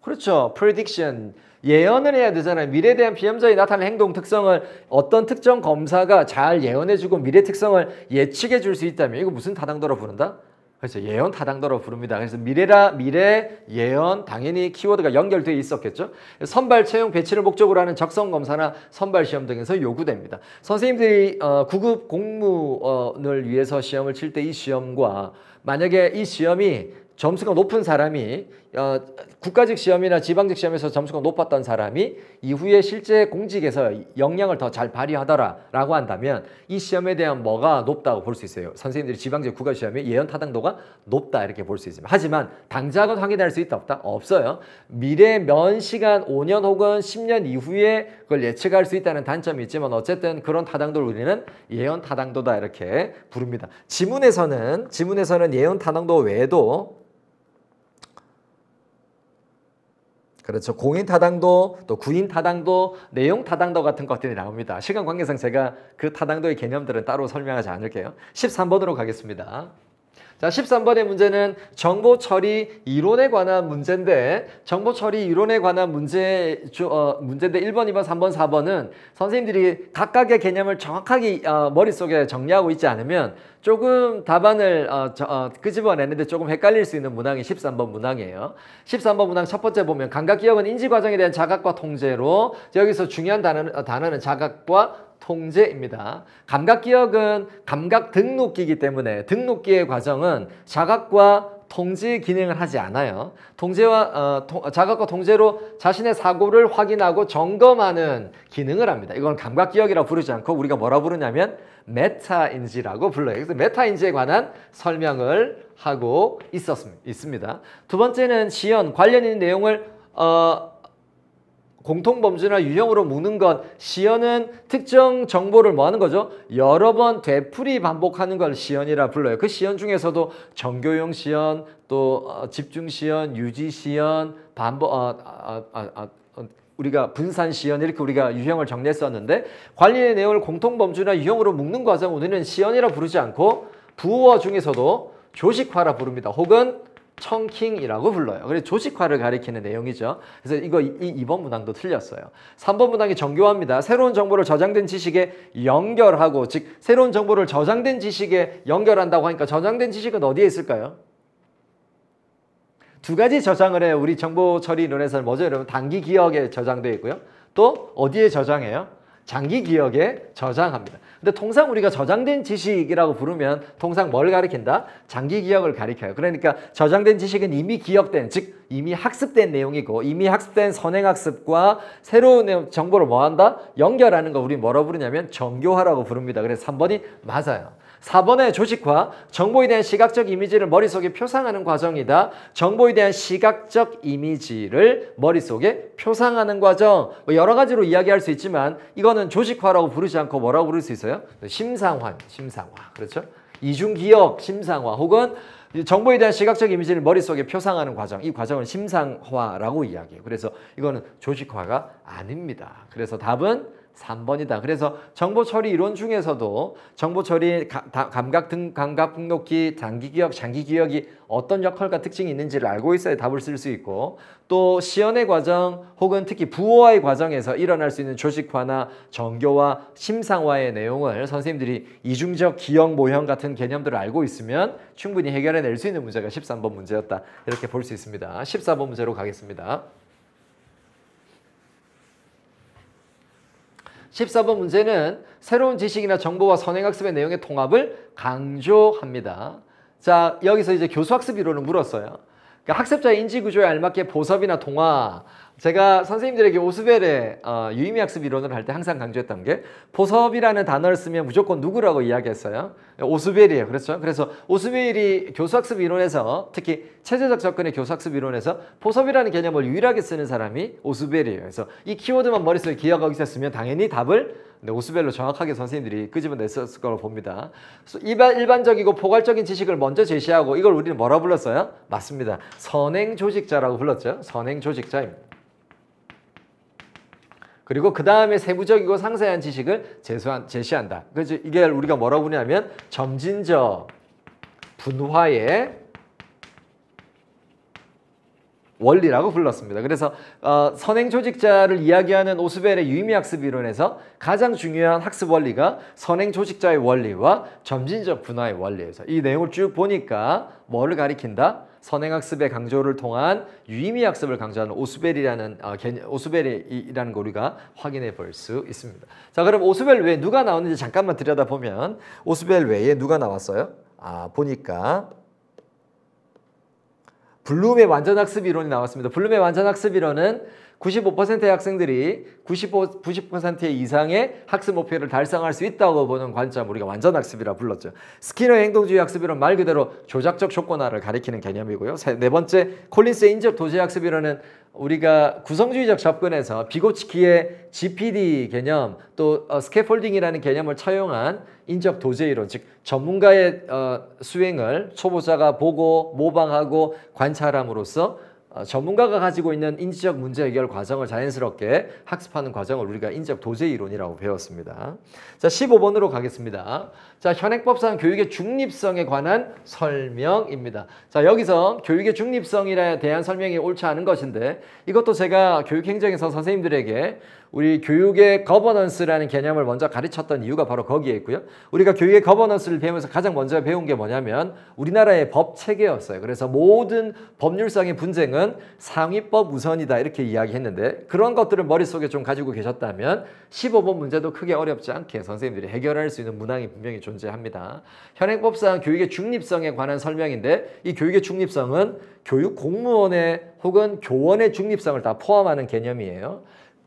그렇죠. prediction. 예언을 해야 되잖아요. 미래에 대한 비염자의 나타난 행동 특성을 어떤 특정 검사가 잘 예언해주고 미래 특성을 예측해 줄 수 있다면 이거 무슨 타당도로 부른다? 그래서 예언 타당도로 부릅니다. 그래서 미래라 미래 예언 당연히 키워드가 연결되어 있었겠죠. 선발 채용 배치를 목적으로 하는 적성 검사나 선발 시험 등에서 요구됩니다. 선생님들이 어, 구급 공무원을 위해서 시험을 칠 때 이 시험과 만약에 이 시험이 점수가 높은 사람이 어, 국가직 시험이나 지방직 시험에서 점수가 높았던 사람이 이후에 실제 공직에서 역량을 더 잘 발휘하더라라고 한다면 이 시험에 대한 뭐가 높다고 볼 수 있어요. 선생님들이 지방직 국가 시험에 예언 타당도가 높다 이렇게 볼 수 있습니다. 하지만 당장은 확인할 수 있다 없다 없어요. 미래 면 시간 5년 혹은 10년 이후에 그걸 예측할 수 있다는 단점이 있지만 어쨌든 그런 타당도를 우리는 예언 타당도다 이렇게 부릅니다. 지문에서는 지문에서는 예언 타당도 외에도 그렇죠. 공인 타당도 또 구인 타당도 내용 타당도 같은 것들이 나옵니다. 시간 관계상 제가 그 타당도의 개념들은 따로 설명하지 않을게요. 13번으로 가겠습니다. 자, 13번의 문제는 정보 처리 이론에 관한 문제인데 정보 처리 이론에 관한 문제 주, 어, 문제인데 1번, 2번, 3번, 4번은 선생님들이 각각의 개념을 정확하게 어, 머릿속에 정리하고 있지 않으면 조금 답안을 어, 저, 어, 끄집어내는데 조금 헷갈릴 수 있는 문항이 13번 문항이에요. 13번 문항 첫 번째 보면 감각기억은 인지과정에 대한 자각과 통제로 여기서 중요한 단어, 단어는 자각과 통제입니다. 감각기억은 감각 등록기이기 때문에 등록기의 과정은 자각과 통제 기능을 하지 않아요. 통제와 어, 통, 자각과 통제로 자신의 사고를 확인하고 점검하는 기능을 합니다. 이건 감각 기억이라고 부르지 않고 우리가 뭐라 부르냐면 메타인지라고 불러요. 그래서 메타인지에 관한 설명을 하고 있었습니다. 두 번째는 지연 관련 있는 내용을 어, 공통 범죄나 유형으로 묶는 것 시연은 특정 정보를 뭐 하는 거죠? 여러 번 되풀이 반복하는 걸 시연이라 불러요. 그 시연 중에서도 정교용 시연, 또 어, 집중 시연, 유지 시연, 반복 어, 아, 아, 아, 아, 우리가 분산 시연 이렇게 우리가 유형을 정리했었는데 관리의 내용을 공통 범죄나 유형으로 묶는 과정 우리는 시연이라 부르지 않고 부어 중에서도 조식화라 부릅니다. 혹은 청킹이라고 불러요. 그래서 조직화를 가리키는 내용이죠. 그래서 이거 이 2번 문항도 틀렸어요. 3번 문항이 정교합니다. 새로운 정보를 저장된 지식에 연결하고 즉 새로운 정보를 저장된 지식에 연결한다고 하니까 저장된 지식은 어디에 있을까요? 두 가지 저장을 해요. 우리 정보 처리 논에서는 뭐죠? 여러분 단기 기억에 저장되어 있고요. 또 어디에 저장해요? 장기 기억에 저장합니다. 근데 통상 우리가 저장된 지식이라고 부르면 통상 뭘 가리킨다? 장기 기억을 가리켜요. 그러니까 저장된 지식은 이미 기억된, 즉 이미 학습된 내용이고 이미 학습된 선행학습과 새로운 내용, 정보를 뭐한다? 연결하는 거 우리 뭐라 고 부르냐면 정교화라고 부릅니다. 그래서 3번이 맞아요. 4번의 조직화, 정보에 대한 시각적 이미지를 머릿속에 표상하는 과정이다. 정보에 대한 시각적 이미지를 머릿속에 표상하는 과정. 뭐 여러 가지로 이야기할 수 있지만 이거는 조직화라고 부르지 않고 뭐라고 부를 수 있어요? 심상환, 심상화. 그렇죠? 이중기억, 심상화 혹은 정보에 대한 시각적 이미지를 머릿속에 표상하는 과정 이 과정을 심상화라고 이야기해요 그래서 이거는 조직화가 아닙니다 그래서 답은 3번이다. 그래서 정보 처리 이론 중에서도 정보 처리 감각 등 감각 분석기 단기 기억, 장기 기억이 어떤 역할과 특징이 있는지를 알고 있어야 답을 쓸 수 있고 또 시연의 과정 혹은 특히 부호화의 과정에서 일어날 수 있는 조직화나 정교화, 심상화의 내용을 선생님들이 이중적 기억 모형 같은 개념들을 알고 있으면 충분히 해결해 낼 수 있는 문제가 13번 문제였다. 이렇게 볼 수 있습니다. 14번 문제로 가겠습니다. 14번 문제는 새로운 지식이나 정보와 선행학습의 내용의 통합을 강조합니다. 자, 여기서 이제 교수학습 이론을 물었어요. 그러니까 학습자의 인지구조에 알맞게 보섭이나 동화, 제가 선생님들에게 오스벨의 어, 유의미 학습 이론을 할 때 항상 강조했던 게 포섭이라는 단어를 쓰면 무조건 누구라고 이야기했어요. 오스벨이에요. 그렇죠? 그래서 오스벨이 교수학습 이론에서 특히 체제적 접근의 교수학습 이론에서 포섭이라는 개념을 유일하게 쓰는 사람이 오스벨이에요. 그래서 이 키워드만 머릿속에 기억하고 있었으면 당연히 답을 오스벨로 정확하게 선생님들이 끄집어냈을 었 거로 봅니다. 일반, 일반적이고 포괄적인 지식을 먼저 제시하고 이걸 우리는 뭐라 불렀어요? 맞습니다. 선행조직자라고 불렀죠. 선행조직자입니다. 그리고 그 다음에 세부적이고 상세한 지식을 제수한, 제시한다. 그래서 이게 우리가 뭐라고 부르냐면 점진적 분화의 원리라고 불렀습니다. 그래서 어, 선행 조직자를 이야기하는 오스벨의 유의미학습 이론에서 가장 중요한 학습 원리가 선행 조직자의 원리와 점진적 분화의 원리에서 이 내용을 쭉 보니까 뭐를 가리킨다? 선행학습의 강조를 통한 유의미 학습을 강조하는 오스벨이라는 아, 오스벨이라는 거 우리가 확인해 볼 수 있습니다. 자 그럼 오스벨 외에 누가 나왔는지 잠깐만 들여다보면 오스벨 외에 누가 나왔어요? 아 보니까 블룸의 완전학습 이론이 나왔습니다. 블룸의 완전학습 이론은 95%의 학생들이 95, 90% 이상의 학습 목표를 달성할 수 있다고 보는 관점 우리가 완전 학습이라 불렀죠. 스키너 행동주의 학습이란말 그대로 조작적 조건화를 가리키는 개념이고요. 세, 네 번째 콜린스의 인적 도제 학습이론는 우리가 구성주의적 접근에서 비고치키의 GPD 개념 또 어, 스케폴딩이라는 개념을 차용한 인적 도제 이론 즉 전문가의 어, 수행을 초보자가 보고 모방하고 관찰함으로써 어, 전문가가 가지고 있는 인지적 문제 해결 과정을 자연스럽게 학습하는 과정을 우리가 인적 도제 이론이라고 배웠습니다. 자, 15번으로 가겠습니다. 자, 현행법상 교육의 중립성에 관한 설명입니다. 자, 여기서 교육의 중립성에 대한 설명이 옳지 않은 것인데 이것도 제가 교육행정에서 선생님들에게 우리 교육의 거버넌스라는 개념을 먼저 가르쳤던 이유가 바로 거기에 있고요. 우리가 교육의 거버넌스를 배우면서 가장 먼저 배운 게 뭐냐면 우리나라의 법 체계였어요. 그래서 모든 법률상의 분쟁은 상위법 우선이다 이렇게 이야기했는데 그런 것들을 머릿속에 좀 가지고 계셨다면 15번 문제도 크게 어렵지 않게 선생님들이 해결할 수 있는 문항이 분명히 존재합니다. 현행법상 교육의 중립성에 관한 설명인데 이 교육의 중립성은 교육 공무원의 혹은 교원의 중립성을 다 포함하는 개념이에요.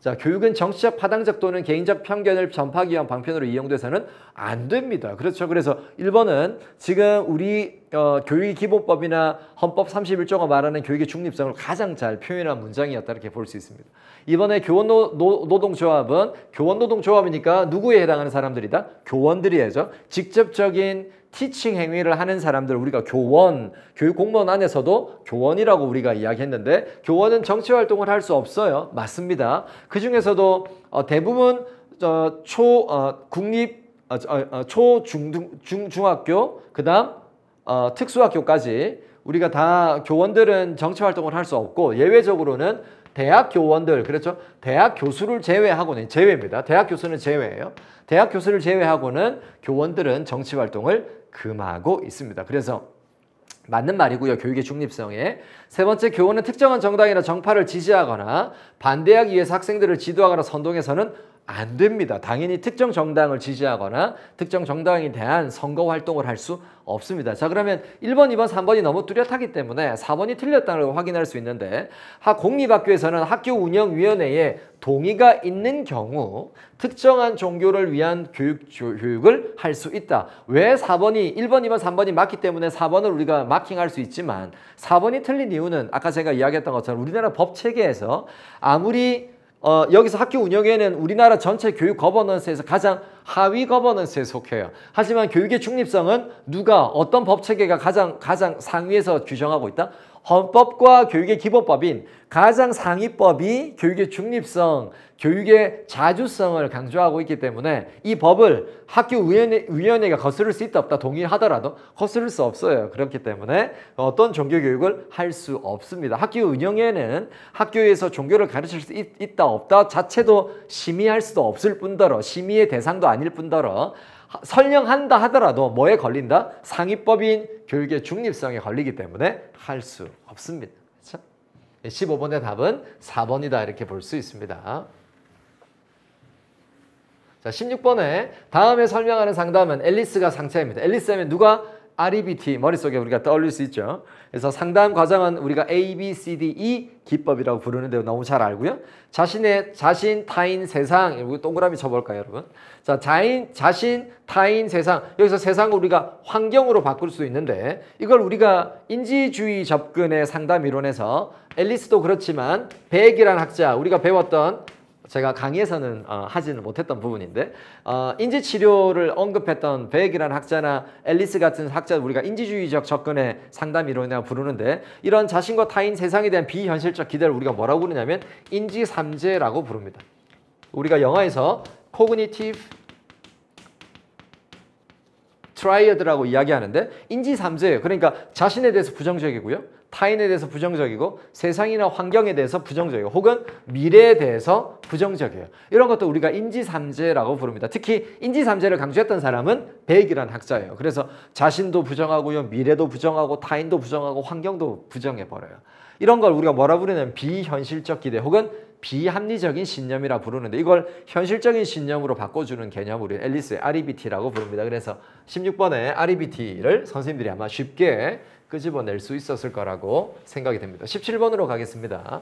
자, 교육은 정치적 파당적 또는 개인적 편견을 전파하기 위한 방편으로 이용돼서는 안 됩니다. 그렇죠. 그래서 1번은 지금 우리 어, 교육의 기본법이나 헌법 31조가 말하는 교육의 중립성을 가장 잘 표현한 문장이었다 이렇게 볼 수 있습니다. 이번에 교원노동조합은 노, 노 교원노동조합이니까 누구에 해당하는 사람들이다? 교원들이죠. 야 직접적인 티칭 행위를 하는 사람들 우리가 교원, 교육 공무원 안에서도 교원이라고 우리가 이야기했는데 교원은 정치 활동을 할 수 없어요. 맞습니다. 그 중에서도 어, 대부분 어, 초 어, 국립 어, 어, 초 중등 중 중학교 그다음 어, 특수학교까지 우리가 다 교원들은 정치 활동을 할 수 없고 예외적으로는 대학 교원들 그렇죠 대학 교수를 제외하고는 제외입니다 대학 교수는 제외예요 대학 교수를 제외하고는 교원들은 정치 활동을 금하고 있습니다. 그래서 맞는 말이고요. 교육의 중립성에. 세 번째, 교원은 특정한 정당이나 정파를 지지하거나 반대하기 위해서 학생들을 지도하거나 선동해서는 안 됩니다. 당연히 특정 정당을 지지하거나 특정 정당에 대한 선거 활동을 할 수 없습니다. 자 그러면 1번, 2번, 3번이 너무 뚜렷하기 때문에 4번이 틀렸다는 걸 확인할 수 있는데 공립학교에서는 학교운영위원회에 동의가 있는 경우 특정한 종교를 위한 교육, 교육을 할 수 있다. 왜 4번이 1번, 2번, 3번이 맞기 때문에 4번을 우리가 마킹할 수 있지만 4번이 틀린 이유는 아까 제가 이야기했던 것처럼 우리나라 법체계에서 아무리 어, 여기서 학교 운영에는 우리나라 전체 교육 거버넌스에서 가장 하위 거버넌스에 속해요. 하지만 교육의 중립성은 누가 어떤 법 체계가 가장 가장 상위에서 규정하고 있다? 헌법과 교육의 기본법인 가장 상위법이 교육의 중립성, 교육의 자주성을 강조하고 있기 때문에 이 법을 학교 위원회, 위원회가 거스를 수 있다 없다 동의하더라도 거스를 수 없어요. 그렇기 때문에 어떤 종교 교육을 할 수 없습니다. 학교 운영에는 학교에서 종교를 가르칠 수 있, 있다 없다 자체도 심의할 수도 없을 뿐더러 심의의 대상도 아닐 뿐더러 설명한다 하더라도 뭐에 걸린다? 상위법인 교육의 중립성에 걸리기 때문에 할 수 없습니다. 그렇죠? 15번의 답은 4번이다 이렇게 볼 수 있습니다. 자, 16번에 다음에 설명하는 상담은 앨리스가 상처입니다 앨리스 하면 누가 REBT 머릿속에 우리가 떠올릴 수 있죠. 그래서 상담 과정은 우리가 A, B, C, D, E 기법이라고 부르는데 너무 잘 알고요. 자신의 자신, 타인, 세상 여기 동그라미 쳐볼까요 여러분? 자, 자인, 자신, 타인, 세상 여기서 세상을 우리가 환경으로 바꿀 수 있는데 이걸 우리가 인지주의 접근의 상담 이론에서 앨리스도 그렇지만 백이라는 학자 우리가 배웠던 제가 강의에서는 어, 하지는 못했던 부분인데 어, 인지치료를 언급했던 베이라는 학자나 앨리스 같은 학자 우리가 인지주의적 접근의 상담 이론이라고 부르는데 이런 자신과 타인 세상에 대한 비현실적 기대를 우리가 뭐라고 부르냐면 인지삼재라고 부릅니다. 우리가 영화에서 코그니티 i t i v e t 라고 이야기하는데 인지삼재예요. 그러니까 자신에 대해서 부정적이고요. 타인에 대해서 부정적이고 세상이나 환경에 대해서 부정적이고 혹은 미래에 대해서 부정적이에요. 이런 것도 우리가 인지삼재라고 부릅니다. 특히 인지삼재를 강조했던 사람은 베이라는 학자예요. 그래서 자신도 부정하고요. 미래도 부정하고 타인도 부정하고 환경도 부정해버려요. 이런 걸 우리가 뭐라 부르냐면 비현실적 기대 혹은 비합리적인 신념이라 부르는데 이걸 현실적인 신념으로 바꿔주는 개념 우리 앨리스의 REBT라고 부릅니다. 그래서 16번에 REBT를 선생님들이 아마 쉽게 끄집어낼 수 있었을 거라고 생각이 됩니다. 17번으로 가겠습니다.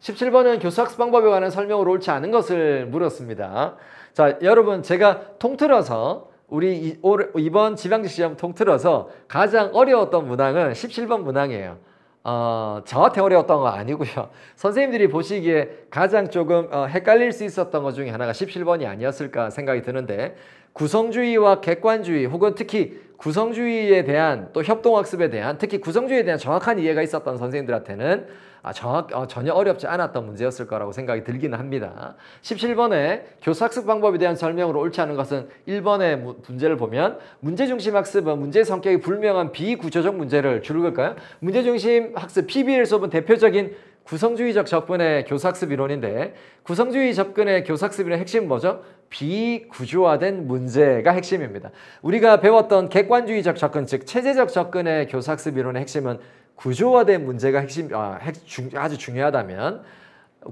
17번은 교수학습 방법에 관한 설명으로 옳지 않은 것을 물었습니다. 자, 여러분 제가 통틀어서 우리 이번 지방직 시험 통틀어서 가장 어려웠던 문항은 17번 문항이에요. 어, 저한테 어려웠던 거 아니고요. 선생님들이 보시기에 가장 조금 어, 헷갈릴 수 있었던 것 중에 하나가 17번이 아니었을까 생각이 드는데 구성주의와 객관주의 혹은 특히 구성주의에 대한 또 협동학습에 대한 특히 구성주의에 대한 정확한 이해가 있었던 선생님들한테는 아, 정확, 어, 전혀 어렵지 않았던 문제였을 거라고 생각이 들기는 합니다. 17번에 교수학습 방법에 대한 설명으로 옳지 않은 것은 1번의 무, 문제를 보면 문제중심 학습은 문제의 성격이 불명한 비구조적 문제를 줄을 걸까요? 문제중심 학습 PBL 수업은 대표적인 구성주의적 접근의 교사학습 이론인데 구성주의 접근의 교사학습 이론의 핵심 뭐죠? 비구조화된 문제가 핵심입니다. 우리가 배웠던 객관주의적 접근 즉 체제적 접근의 교사학습 이론의 핵심은 구조화된 문제가 핵심 아, 핵, 중, 아주 중요하다면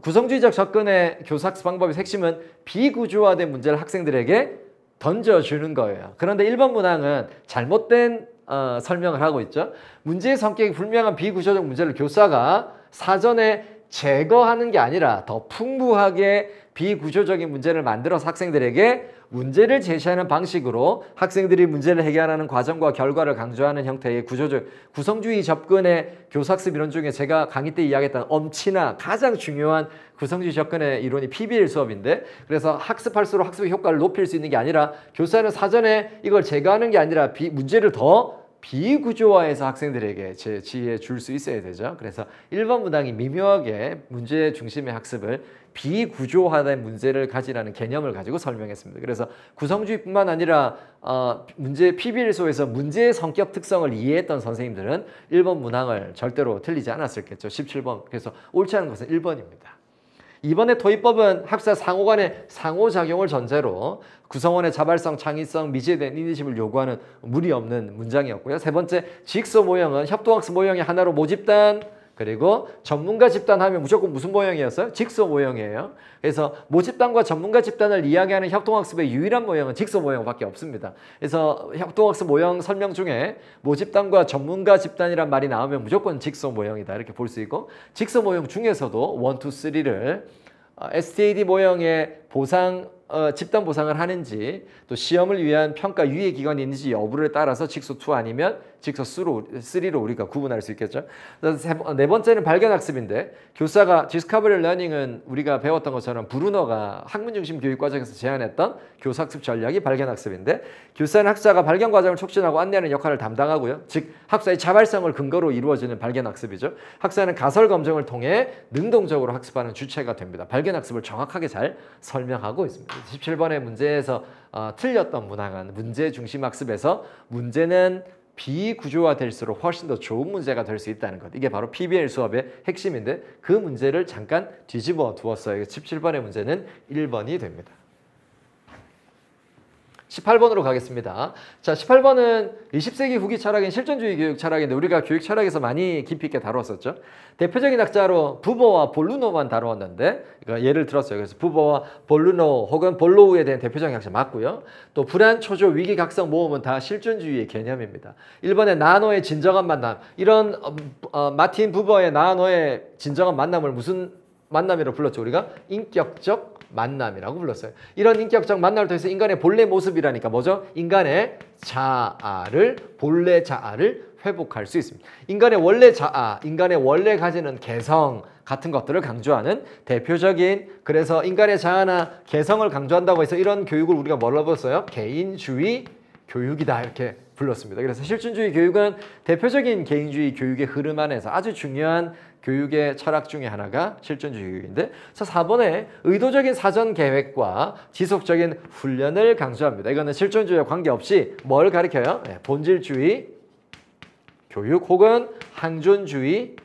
구성주의적 접근의 교사학습 방법의 핵심은 비구조화된 문제를 학생들에게 던져주는 거예요. 그런데 1번 문항은 잘못된 어, 설명을 하고 있죠. 문제의 성격이 불명한 비구조적 문제를 교사가 사전에 제거하는 게 아니라 더 풍부하게 비구조적인 문제를 만들어서 학생들에게 문제를 제시하는 방식으로 학생들이 문제를 해결하는 과정과 결과를 강조하는 형태의 구조적 구성주의 접근의 교수학습 이론 중에 제가 강의 때 이야기했던 엄치나 가장 중요한 구성주의 접근의 이론이 PBL 수업인데 그래서 학습할수록 학습 효과를 높일 수 있는 게 아니라 교사는 사전에 이걸 제거하는 게 아니라 비, 문제를 더 비구조화해서 학생들에게 제 지혜 줄 수 있어야 되죠. 그래서 1번 문항이 미묘하게 문제 중심의 학습을 비구조화된 문제를 가지라는 개념을 가지고 설명했습니다. 그래서 구성주의뿐만 아니라 어, 문제 PB일소에서 문제의 성격 특성을 이해했던 선생님들은 1번 문항을 절대로 틀리지 않았을겠죠. 17번. 그래서 옳지 않은 것은 1번입니다. 이번에 도입법은 학사 상호 간의 상호작용을 전제로 구성원의 자발성, 창의성, 미지에 대한 인내심을 요구하는 무리 없는 문장이었고요. 세 번째, 직소 모형은 협동학습 모형의 하나로 모집된 그리고 전문가 집단 하면 무조건 무슨 모형이었어요? 직소 모형이에요. 그래서 모집단과 전문가 집단을 이야기하는 협동학습의 유일한 모형은 직소 모형밖에 없습니다. 그래서 협동학습 모형 설명 중에 모집단과 전문가 집단이란 말이 나오면 무조건 직소 모형이다 이렇게 볼 수 있고 직소 모형 중에서도 1, 2, 3를 어, STAD 모형의 보상 어, 집단 보상을 하는지 또 시험을 위한 평가 유예 기간이 있는지 여부를 따라서 직소 2 아니면 직소 3로, 3로 우리가 구분할 수 있겠죠. 세, 네 번째는 발견 학습인데 교사가 디스커버리 러닝은 우리가 배웠던 것처럼 브루너가 학문 중심 교육 과정에서 제안했던 교사 학습 전략이 발견 학습인데 교사는 학사가 발견 과정을 촉진하고 안내하는 역할을 담당하고요. 즉 학사의 자발성을 근거로 이루어지는 발견 학습이죠. 학사는 가설 검증을 통해 능동적으로 학습하는 주체가 됩니다. 발견 학습을 정확하게 잘 설명하고 있습니다. 17번의 문제에서 어, 틀렸던 문항은 문제 중심 학습에서 문제는 비구조화될수록 훨씬 더 좋은 문제가 될 수 있다는 것. 이게 바로 PBL 수업의 핵심인데 그 문제를 잠깐 뒤집어 두었어요. 17번의 문제는 1번이 됩니다. 18번으로 가겠습니다. 자, 18번은 20세기 후기 철학인 실존주의 교육 철학인데 우리가 교육 철학에서 많이 깊이 있게 다뤘었죠. 대표적인 학자로 부버와 볼루노만 다루었는데 그러니까 예를 들었어요. 그래서 부버와 볼루노 혹은 볼로우에 대한 대표적인 학자 맞고요. 또 불안, 초조, 위기, 각성, 모험은 다 실존주의의 개념입니다. 1번에 나노의 진정한 만남. 이런 어, 어, 마틴 부버의 나노의 진정한 만남을 무슨 만남이라고 불렀죠? 우리가 인격적 만남이라고 불렀어요. 이런 인격적 만남을 통해서 인간의 본래 모습이라니까 뭐죠? 인간의 자아를 본래 자아를 회복할 수 있습니다. 인간의 원래 자아, 인간의 원래 가지는 개성 같은 것들을 강조하는 대표적인 그래서 인간의 자아나 개성을 강조한다고 해서 이런 교육을 우리가 뭘로 불렀어요? 개인주의 교육이다 이렇게 불렀습니다. 그래서 실존주의 교육은 대표적인 개인주의 교육의 흐름 안에서 아주 중요한 교육의 철학 중의 하나가 실존주의 교육인데 자 4번에 의도적인 사전 계획과 지속적인 훈련을 강조합니다. 이거는 실존주의와 관계없이 뭘 가리켜요? 네, 본질주의 교육 혹은 항존주의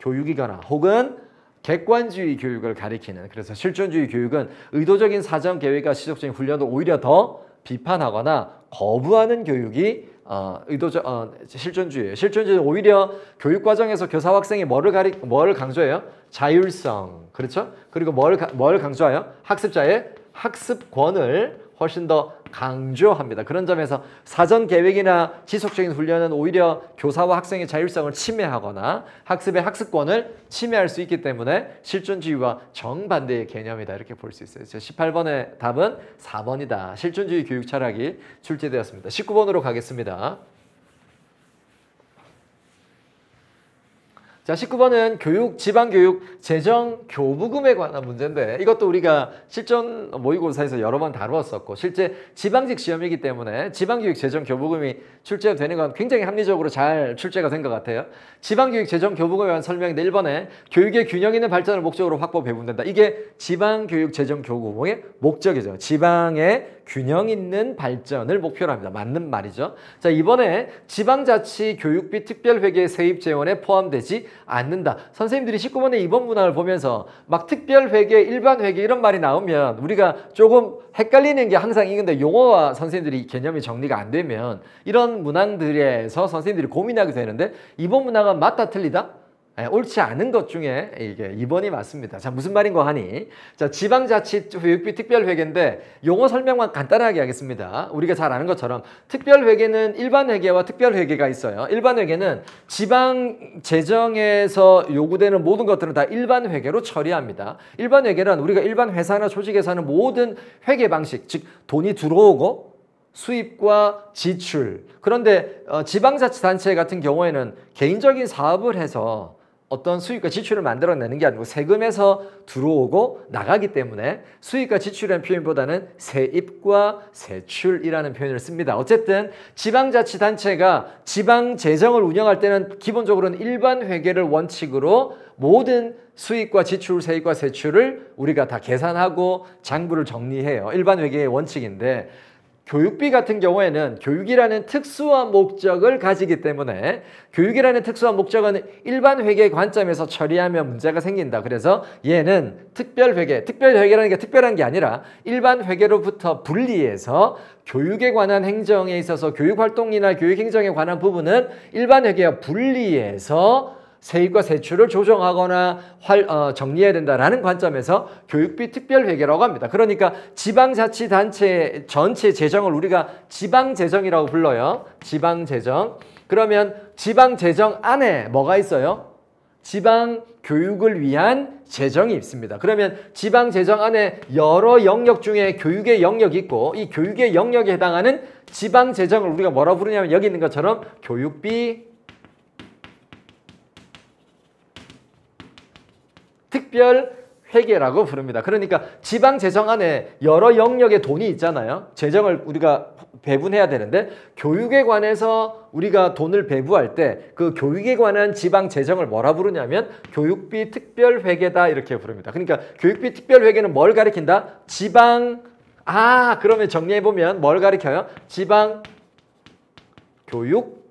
교육이거나 혹은 객관주의 교육을 가리키는 그래서 실존주의 교육은 의도적인 사전 계획과 지속적인 훈련을 오히려 더 비판하거나 거부하는 교육이 어, 의도적 어, 실존주의예요. 실존주의는 오히려 교육 과정에서 교사 학생이 뭐를 가리 뭐를 강조해요? 자율성. 그렇죠? 그리고 뭘 뭘 강조해요? 학습자의 학습권을 훨씬 더 강조합니다. 그런 점에서 사전 계획이나 지속적인 훈련은 오히려 교사와 학생의 자율성을 침해하거나 학습의 학습권을 침해할 수 있기 때문에 실존주의와 정반대의 개념이다 이렇게 볼 수 있어요. 18번의 답은 4번이다. 실존주의 교육 철학이 출제되었습니다. 19번으로 가겠습니다. 자, 19번은 교육, 지방교육, 재정, 교부금에 관한 문제인데 이것도 우리가 실전 모의고사에서 여러 번 다루었었고 실제 지방직 시험이기 때문에 지방교육, 재정, 교부금이 출제 되는 건 굉장히 합리적으로 잘 출제가 된 것 같아요. 지방교육, 재정, 교부금에 관한 설명인데 1번에 교육의 균형 있는 발전을 목적으로 확보 배분된다. 이게 지방교육, 재정, 교부금의 목적이죠. 지방의 균형 있는 발전을 목표로 합니다. 맞는 말이죠. 자 이번에 지방자치 교육비 특별회계 세입 재원에 포함되지 않는다. 선생님들이 19번의 이번 문항을 보면서 막 특별회계, 일반회계 이런 말이 나오면 우리가 조금 헷갈리는 게 항상 이건데 용어와 선생님들이 개념이 정리가 안 되면 이런 문항들에서 선생님들이 고민하게 되는데 이번 문항은 맞다 틀리다? 예, 옳지 않은 것 중에 이게 2번이 맞습니다. 자, 무슨 말인가 하니? 자, 지방자치교육비 특별회계인데 용어 설명만 간단하게 하겠습니다. 우리가 잘 아는 것처럼 특별회계는 일반회계와 특별회계가 있어요. 일반회계는 지방 재정에서 요구되는 모든 것들은 다 일반회계로 처리합니다. 일반회계란 우리가 일반 회사나 조직에서 하는 모든 회계 방식, 즉 돈이 들어오고 수입과 지출 그런데 어, 지방자치단체 같은 경우에는 개인적인 사업을 해서 어떤 수익과 지출을 만들어내는 게 아니고 세금에서 들어오고 나가기 때문에 수익과 지출이라는 표현보다는 세입과 세출이라는 표현을 씁니다. 어쨌든 지방자치단체가 지방재정을 운영할 때는 기본적으로는 일반 회계를 원칙으로 모든 수익과 지출, 세입과 세출을 우리가 다 계산하고 장부를 정리해요. 일반 회계의 원칙인데 교육비 같은 경우에는 교육이라는 특수한 목적을 가지기 때문에 교육이라는 특수한 목적은 일반 회계 관점에서 처리하면 문제가 생긴다. 그래서 얘는 특별 회계, 특별 회계라는 게 특별한 게 아니라 일반 회계로부터 분리해서 교육에 관한 행정에 있어서 교육활동이나 교육행정에 관한 부분은 일반 회계와 분리해서 세입과 세출을 조정하거나 활, 어, 정리해야 된다라는 관점에서 교육비 특별회계라고 합니다. 그러니까 지방자치단체 전체 재정을 우리가 지방재정이라고 불러요. 지방재정. 그러면 지방재정 안에 뭐가 있어요? 지방 교육을 위한 재정이 있습니다. 그러면 지방 재정 안에 여러 영역 중에 교육의 영역이 있고 이 교육의 영역에 해당하는 지방 재정을 우리가 뭐라 부르냐면 여기 있는 것처럼 교육비 특별 회계라고 부릅니다. 그러니까 지방 재정안에 여러 영역의 돈이 있잖아요. 재정을 우리가 배분해야 되는데 교육에 관해서 우리가 돈을 배부할 때 그 교육에 관한 지방 재정을 뭐라 부르냐면 교육비 특별 회계다 이렇게 부릅니다. 그러니까 교육비 특별 회계는 뭘 가리킨다? 지방 아 그러면 정리해 보면 뭘 가리켜요? 지방 교육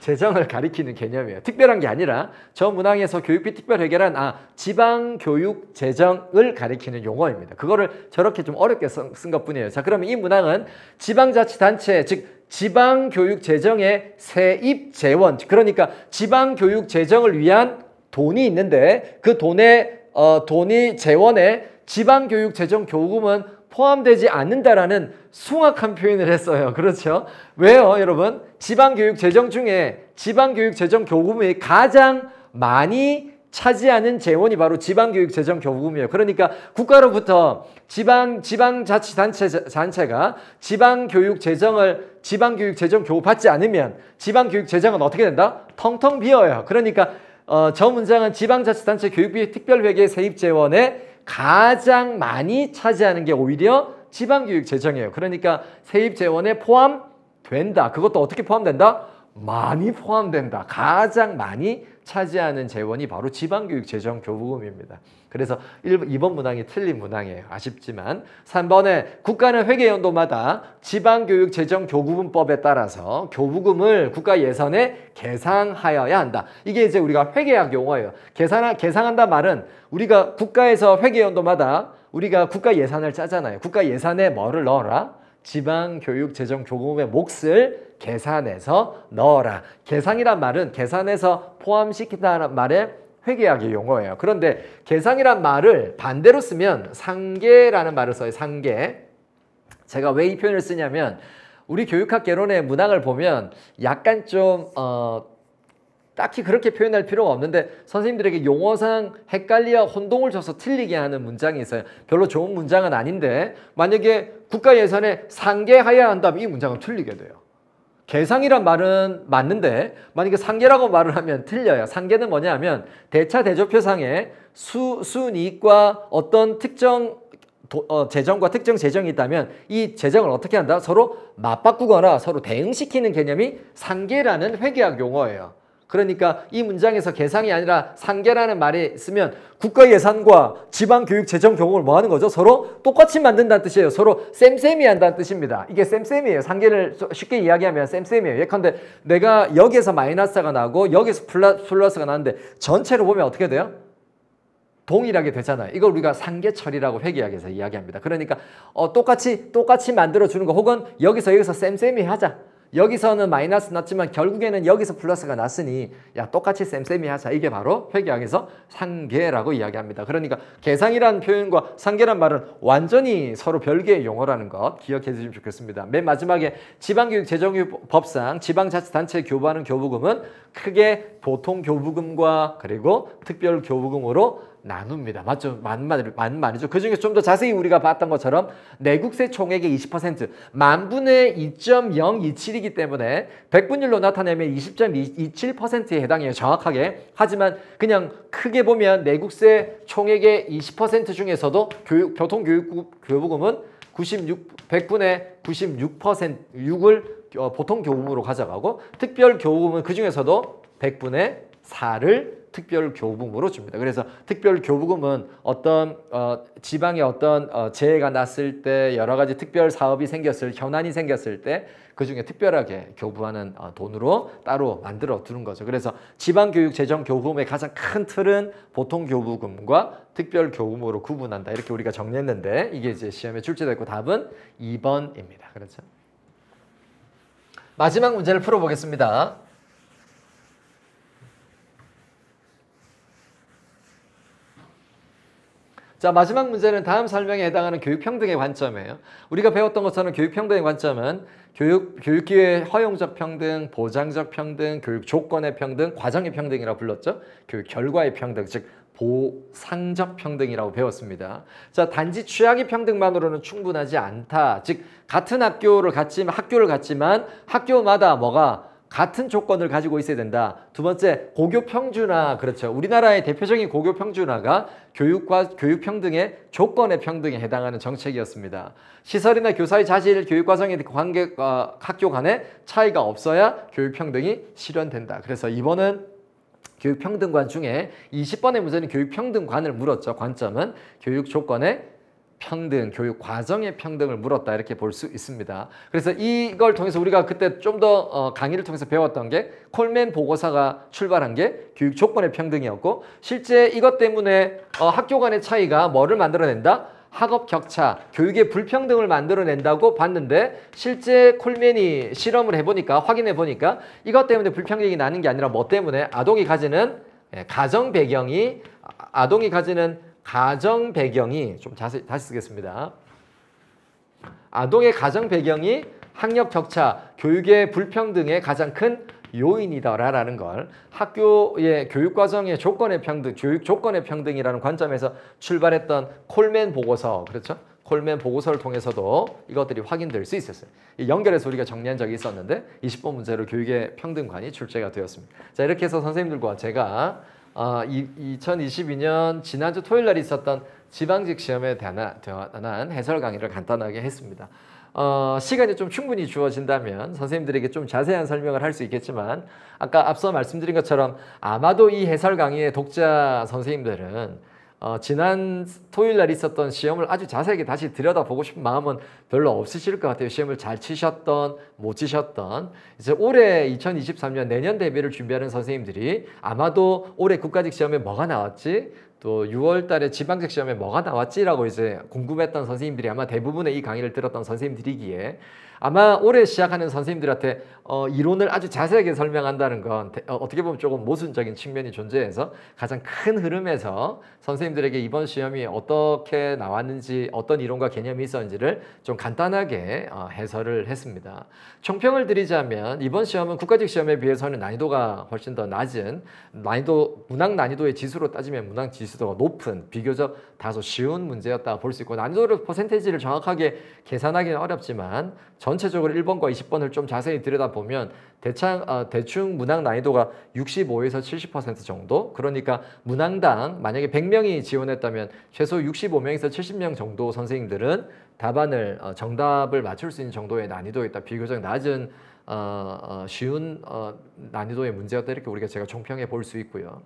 재정을 가리키는 개념이에요. 특별한 게 아니라 저 문항에서 교육비 특별 해결한 아 지방 교육 재정을 가리키는 용어입니다. 그거를 저렇게 좀 어렵게 쓴, 쓴 것뿐이에요. 자 그러면 이 문항은 지방자치단체 즉 지방교육재정의 세입 재원 그러니까 지방교육재정을 위한 돈이 있는데 그 돈의 어, 돈이 재원에 지방교육재정 교금은 포함되지 않는다라는 숭악한 표현을 했어요. 그렇죠? 왜요, 여러분? 지방교육 재정 중에 지방교육 재정 교금이 가장 많이 차지하는 재원이 바로 지방교육 재정 교금이에요. 그러니까 국가로부터 지방 지방자치단체 단체가 지방교육 재정을 지방교육 재정 교부 받지 않으면 지방교육 재정은 어떻게 된다? 텅텅 비어요. 그러니까 어, 저 문장은 지방자치단체 교육비 특별회계 세입 재원에 가장 많이 차지하는 게 오히려 지방교육 재정이에요. 그러니까 세입 재원에 포함된다. 그것도 어떻게 포함된다? 많이 포함된다. 가장 많이 차지하는 재원이 바로 지방교육 재정 교부금입니다. 그래서 1, 2번 문항이 틀린 문항이에요. 아쉽지만 3번에 국가는 회계연도마다 지방교육 재정 교부금법에 따라서 교부금을 국가 예산에 계상하여야 한다. 이게 이제 우리가 회계학 용어예요. 계산 계상한다 말은 우리가 국가에서 회계연도마다 우리가 국가 예산을 짜잖아요. 국가 예산에 뭐를 넣어라? 지방교육 재정 교부금의 몫을 계산해서 넣어라. 계산이란 말은 계산해서 포함시키다는 말에 회계학의 용어예요. 그런데 계산이란 말을 반대로 쓰면 상계라는 말을 써요. 상계. 제가 왜 이 표현을 쓰냐면 우리 교육학 개론의 문항을 보면 약간 좀 어, 딱히 그렇게 표현할 필요가 없는데 선생님들에게 용어상 헷갈려 리 혼동을 줘서 틀리게 하는 문장이 있어요. 별로 좋은 문장은 아닌데 만약에 국가 예산에 상계하여야 한다면 이 문장은 틀리게 돼요. 개상이란 말은 맞는데 만약에 상계라고 말을 하면 틀려요. 상계는 뭐냐면 대차 대조표상에 수, 순이익과 어떤 특정 도, 어, 재정과 특정 재정이 있다면 이 재정을 어떻게 한다? 서로 맞바꾸거나 서로 대응시키는 개념이 상계라는 회계학 용어예요. 그러니까 이 문장에서 개상이 아니라 상계라는 말이 있으면 국가 예산과 지방 교육 재정 경험을 뭐 하는 거죠? 서로 똑같이 만든다는 뜻이에요. 서로 쌤쌤이 한다는 뜻입니다. 이게 쌤쌤이에요. 상계를 쉽게 이야기하면 쌤쌤이에요. 예컨대 내가 여기에서 마이너스가 나고 여기서 에 플러스가 나는데 전체로 보면 어떻게 돼요? 동일하게 되잖아요. 이걸 우리가 상계처리라고 회계학에서 이야기합니다. 그러니까 어, 똑같이 똑같이 만들어주는 거 혹은 여기서 여기서 쌤쌤이 하자. 여기서는 마이너스 났지만 결국에는 여기서 플러스가 났으니 야 똑같이 쌤쌤이 하자. 이게 바로 회계학에서 상계라고 이야기합니다. 그러니까 계상이라는 표현과 상계란 말은 완전히 서로 별개의 용어라는 것 기억해 주시면 좋겠습니다. 맨 마지막에 지방교육 재정법상 지방자치단체 교부하는 교부금은 크게 보통 교부금과 그리고 특별 교부금으로 나눕니다. 맞죠? 만만이 만만이죠. 그 중에 좀 더 자세히 우리가 봤던 것처럼 내국세 총액의 20% 만분의 2.027이기 때문에 백분율로 나타내면 20.27%에 해당해요. 정확하게. 하지만 그냥 크게 보면 내국세 총액의 20% 중에서도 교육, 교통교육 교부금은 96, 100분의 96% 6을 어, 보통 교부금으로 가져가고 특별 교부금은 그 중에서도 100분의 4를 특별 교부금으로 줍니다. 그래서 특별 교부금은 어떤 어, 지방에 어떤 어, 재해가 났을 때 여러 가지 특별 사업이 생겼을 현안이 생겼을 때 그 중에 특별하게 교부하는 어, 돈으로 따로 만들어 두는 거죠. 그래서 지방 교육 재정 교부금의 가장 큰 틀은 보통 교부금과 특별 교부금으로 구분한다. 이렇게 우리가 정리했는데 이게 이제 시험에 출제됐고 답은 2번입니다. 그렇죠? 마지막 문제를 풀어보겠습니다. 자 마지막 문제는 다음 설명에 해당하는 교육평등의 관점이에요. 우리가 배웠던 것처럼 교육평등의 관점은 교육, 교육기회 허용적 평등, 보장적 평등, 교육 조건의 평등, 과정의 평등이라고 불렀죠. 교육 결과의 평등, 즉 보상적 평등이라고 배웠습니다. 자, 단지 취향의 평등만으로는 충분하지 않다. 즉 같은 학교를 갔지만 학교를 갔지만 학교마다 뭐가 같은 조건을 가지고 있어야 된다. 두 번째 고교 평준화 그렇죠. 우리나라의 대표적인 고교 평준화가 교육과 교육 평등의 조건의 평등에 해당하는 정책이었습니다. 시설이나 교사의 자질, 교육 과정에 관계 어, 학교 간의 차이가 없어야 교육 평등이 실현된다. 그래서 이번은 교육 평등관 중에 20번의 문제는 교육 평등관을 물었죠. 관점은 교육 조건의 평등, 교육 과정의 평등을 물었다 이렇게 볼 수 있습니다. 그래서 이걸 통해서 우리가 그때 좀더 어, 강의를 통해서 배웠던 게 콜맨 보고서가 출발한 게 교육 조건의 평등이었고 실제 이것 때문에 어, 학교 간의 차이가 뭐를 만들어낸다? 학업 격차, 교육의 불평등을 만들어낸다고 봤는데 실제 콜맨이 실험을 해보니까 확인해보니까 이것 때문에 불평등이 나는 게 아니라 뭐 때문에 아동이 가지는 예, 가정 배경이 아, 아동이 가지는 가정 배경이 좀 자세, 히 다시 쓰겠습니다. 아동의 가정 배경이 학력 격차, 교육의 불평등의 가장 큰 요인이더라라는 걸 학교의 교육 과정의 조건의 평등, 교육 조건의 평등이라는 관점에서 출발했던 콜맨 보고서, 그렇죠? 콜맨 보고서를 통해서도 이것들이 확인될 수 있었어요. 연결해서 우리가 정리한 적이 있었는데 20번 문제로 교육의 평등관이 출제가 되었습니다. 자 이렇게 해서 선생님들과 제가 어, 이, 2022년 지난주 토요일 날 있었던 지방직 시험에 대한 해설 강의를 간단하게 했습니다. 어, 시간이 좀 충분히 주어진다면 선생님들에게 좀 자세한 설명을 할 수 있겠지만 아까 앞서 말씀드린 것처럼 아마도 이 해설 강의의 독자 선생님들은 어, 지난 토요일 날 있었던 시험을 아주 자세하게 다시 들여다보고 싶은 마음은 별로 없으실 것 같아요. 시험을 잘 치셨던, 못 치셨던. 이제 올해 2023년 내년 대비를 준비하는 선생님들이 아마도 올해 국가직 시험에 뭐가 나왔지? 또 6월 달에 지방직 시험에 뭐가 나왔지라고 이제 궁금했던 선생님들이 아마 대부분의 이 강의를 들었던 선생님들이기에 아마 올해 시작하는 선생님들한테 어, 이론을 아주 자세하게 설명한다는 건 어, 어떻게 보면 조금 모순적인 측면이 존재해서 가장 큰 흐름에서 선생님들에게 이번 시험이 어떻게 나왔는지 어떤 이론과 개념이 있었는지를 좀 간단하게 어, 해설을 했습니다. 총평을 드리자면 이번 시험은 국가직 시험에 비해서는 난이도가 훨씬 더 낮은 난이도 문항 난이도의 지수로 따지면 문항 지수도가 높은 비교적 다소 쉬운 문제였다 볼 수 있고 난이도를 퍼센테이지를 정확하게 계산하기는 어렵지만 저 전체적으로 1번과 20번을 좀 자세히 들여다보면 대창, 아, 대충 문항 난이도가 65에서 70% 정도 그러니까 문항당 만약에 100명이 지원했다면 최소 65명에서 70명 정도 선생님들은 답안을 어, 정답을 맞출 수 있는 정도의 난이도에 있다 비교적 낮은 어, 어, 쉬운 어, 난이도의 문제였다 이렇게 우리가 제가 총평해 볼 수 있고요.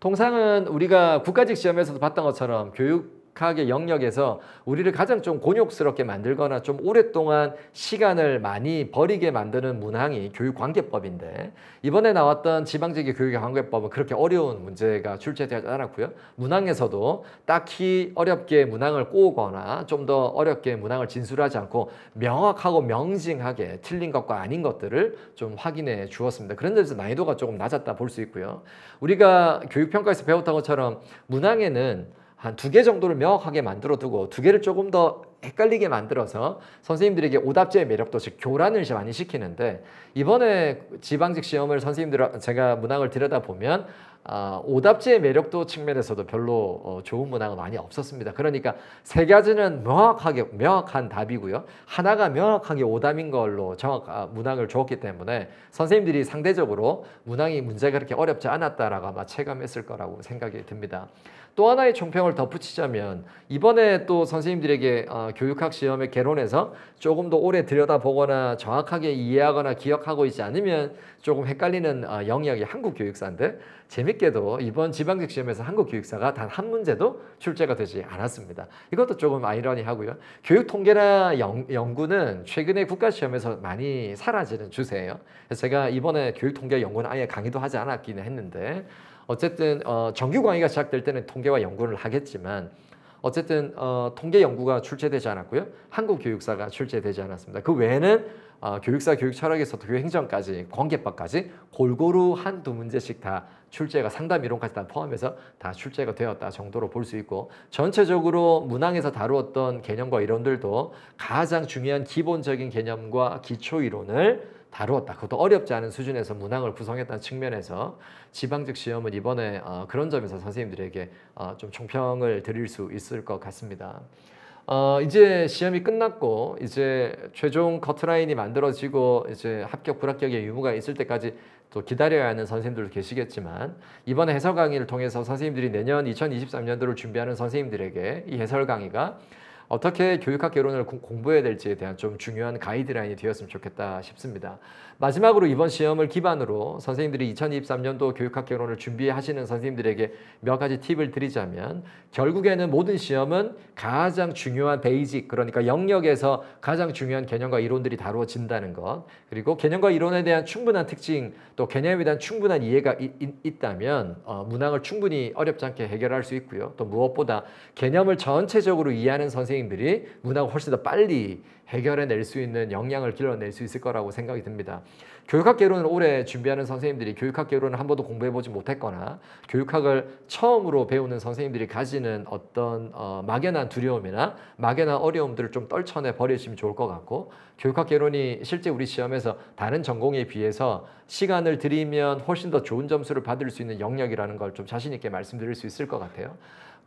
통상은 우리가 국가직 시험에서도 봤던 것처럼 교육 학의 영역에서 우리를 가장 좀 곤욕스럽게 만들거나 좀 오랫동안 시간을 많이 버리게 만드는 문항이 교육관계법인데 이번에 나왔던 지방재계 교육관계법은 그렇게 어려운 문제가 출제되지 않았고요. 문항에서도 딱히 어렵게 문항을 꼬거나 좀 더 어렵게 문항을 진술하지 않고 명확하고 명징하게 틀린 것과 아닌 것들을 좀 확인해 주었습니다. 그런 데서 난이도가 조금 낮았다 볼 수 있고요. 우리가 교육평가에서 배웠던 것처럼 문항에는 한두개 정도를 명확하게 만들어 두고 두 개를 조금 더 헷갈리게 만들어서 선생님들에게 오답제의 매력도 즉 교란을 많이 시키는데 이번에 지방직 시험을 선생님들 제가 문항을 들여다보면 어, 아, 오답제의 매력도 측면에서도 별로 어, 좋은 문항은 많이 없었습니다. 그러니까 세 가지는 명확하게 명확한 답이고요. 하나가 명확하게 오답인 걸로 정확 아, 문항을 줬기 때문에 선생님들이 상대적으로 문항이 문제가 그렇게 어렵지 않았다라고 아마 체감했을 거라고 생각이 듭니다. 또 하나의 총평을 덧붙이자면 이번에 또 선생님들에게 어, 교육학 시험의 개론에서 조금 더 오래 들여다보거나 정확하게 이해하거나 기억하고 있지 않으면 조금 헷갈리는 어, 영역이 한국 교육사인데 재밌게도 이번 지방직 시험에서 한국 교육사가 단 한 문제도 출제가 되지 않았습니다. 이것도 조금 아이러니하고요. 교육 통계나 영, 연구는 최근에 국가 시험에서 많이 사라지는 추세예요 그래서 제가 이번에 교육 통계 연구는 아예 강의도 하지 않았기는 했는데 어쨌든 어, 정규 강의가 시작될 때는 통계와 연구를 하겠지만 어쨌든 어, 통계 연구가 출제되지 않았고요. 한국 교육사가 출제되지 않았습니다. 그 외에는 어, 교육사 교육 철학에서 교육 행정까지 관계법까지 골고루 한 두 문제씩 다 출제가 상담 이론까지 다 포함해서 다 출제가 되었다 정도로 볼 수 있고 전체적으로 문항에서 다루었던 개념과 이론들도 가장 중요한 기본적인 개념과 기초 이론을 다루었다. 그것도 어렵지 않은 수준에서 문항을 구성했다는 측면에서 지방직 시험은 이번에 어, 그런 점에서 선생님들에게 어, 좀 총평을 드릴 수 있을 것 같습니다. 어, 이제 시험이 끝났고 이제 최종 커트라인이 만들어지고 이제 합격 불합격의 유무가 있을 때까지 또 기다려야 하는 선생님들도 계시겠지만 이번 해설 강의를 통해서 선생님들이 내년 2023년도를 준비하는 선생님들에게 이 해설 강의가 어떻게 교육학 개론을 공부해야 될지에 대한 좀 중요한 가이드라인이 되었으면 좋겠다 싶습니다. 마지막으로 이번 시험을 기반으로 선생님들이 2023년도 교육학 개론을 준비하시는 선생님들에게 몇 가지 팁을 드리자면 결국에는 모든 시험은 가장 중요한 베이직 그러니까 영역에서 가장 중요한 개념과 이론들이 다루어진다는 것 그리고 개념과 이론에 대한 충분한 특징 또 개념에 대한 충분한 이해가 이, 이, 있다면 어, 문항을 충분히 어렵지 않게 해결할 수 있고요. 또 무엇보다 개념을 전체적으로 이해하는 선생님 선생님들이 문학을 훨씬 더 빨리 해결해낼 수 있는 역량을 길러낼 수 있을 거라고 생각이 듭니다. 교육학 개론을 오래 준비하는 선생님들이 교육학 개론을 한 번도 공부해보지 못했거나 교육학을 처음으로 배우는 선생님들이 가지는 어떤 어, 막연한 두려움이나 막연한 어려움들을 좀 떨쳐내 버리시면 좋을 것 같고 교육학 개론이 실제 우리 시험에서 다른 전공에 비해서 시간을 들이면 훨씬 더 좋은 점수를 받을 수 있는 영역이라는 걸 좀 자신 있게 말씀드릴 수 있을 것 같아요.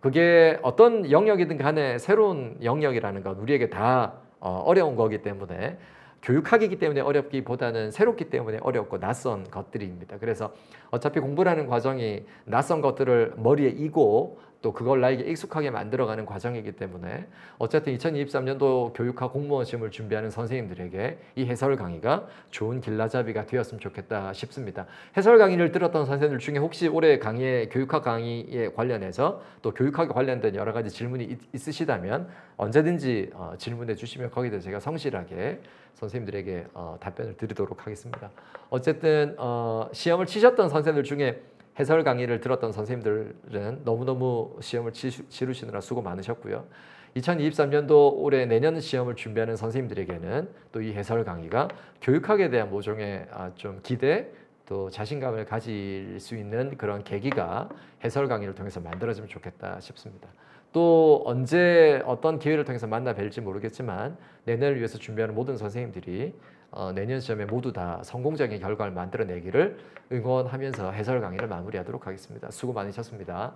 그게 어떤 영역이든 간에 새로운 영역이라는 건 우리에게 다 어, 어려운 거기 때문에 교육학이기 때문에 어렵기보다는 새롭기 때문에 어렵고 낯선 것들입니다. 그래서 어차피 공부라는 과정이 낯선 것들을 머리에 이고 또 그걸 나에게 익숙하게 만들어가는 과정이기 때문에 어쨌든 2023년도 교육학 공무원 시험을 준비하는 선생님들에게 이 해설 강의가 좋은 길라잡이가 되었으면 좋겠다 싶습니다. 해설 강의를 들었던 선생님들 중에 혹시 올해 강의에 교육학 강의에 관련해서 또 교육학에 관련된 여러 가지 질문이 있, 있으시다면 언제든지 어, 질문해 주시면 거기에 대해서 제가 성실하게 선생님들에게 어, 답변을 드리도록 하겠습니다. 어쨌든 어, 시험을 치셨던 선생님들 중에 해설 강의를 들었던 선생님들은 너무너무 시험을 치르시느라 수고 많으셨고요. 2023년도 올해 내년 시험을 준비하는 선생님들에게는 또 이 해설 강의가 교육학에 대한 모종의 아, 좀 기대 또 자신감을 가질 수 있는 그런 계기가 해설 강의를 통해서 만들어지면 좋겠다 싶습니다. 또 언제 어떤 기회를 통해서 만나 뵐지 모르겠지만 내년을 위해서 준비하는 모든 선생님들이 어, 내년 시험에 모두 다 성공적인 결과를 만들어내기를 응원하면서 해설 강의를 마무리하도록 하겠습니다. 수고 많으셨습니다.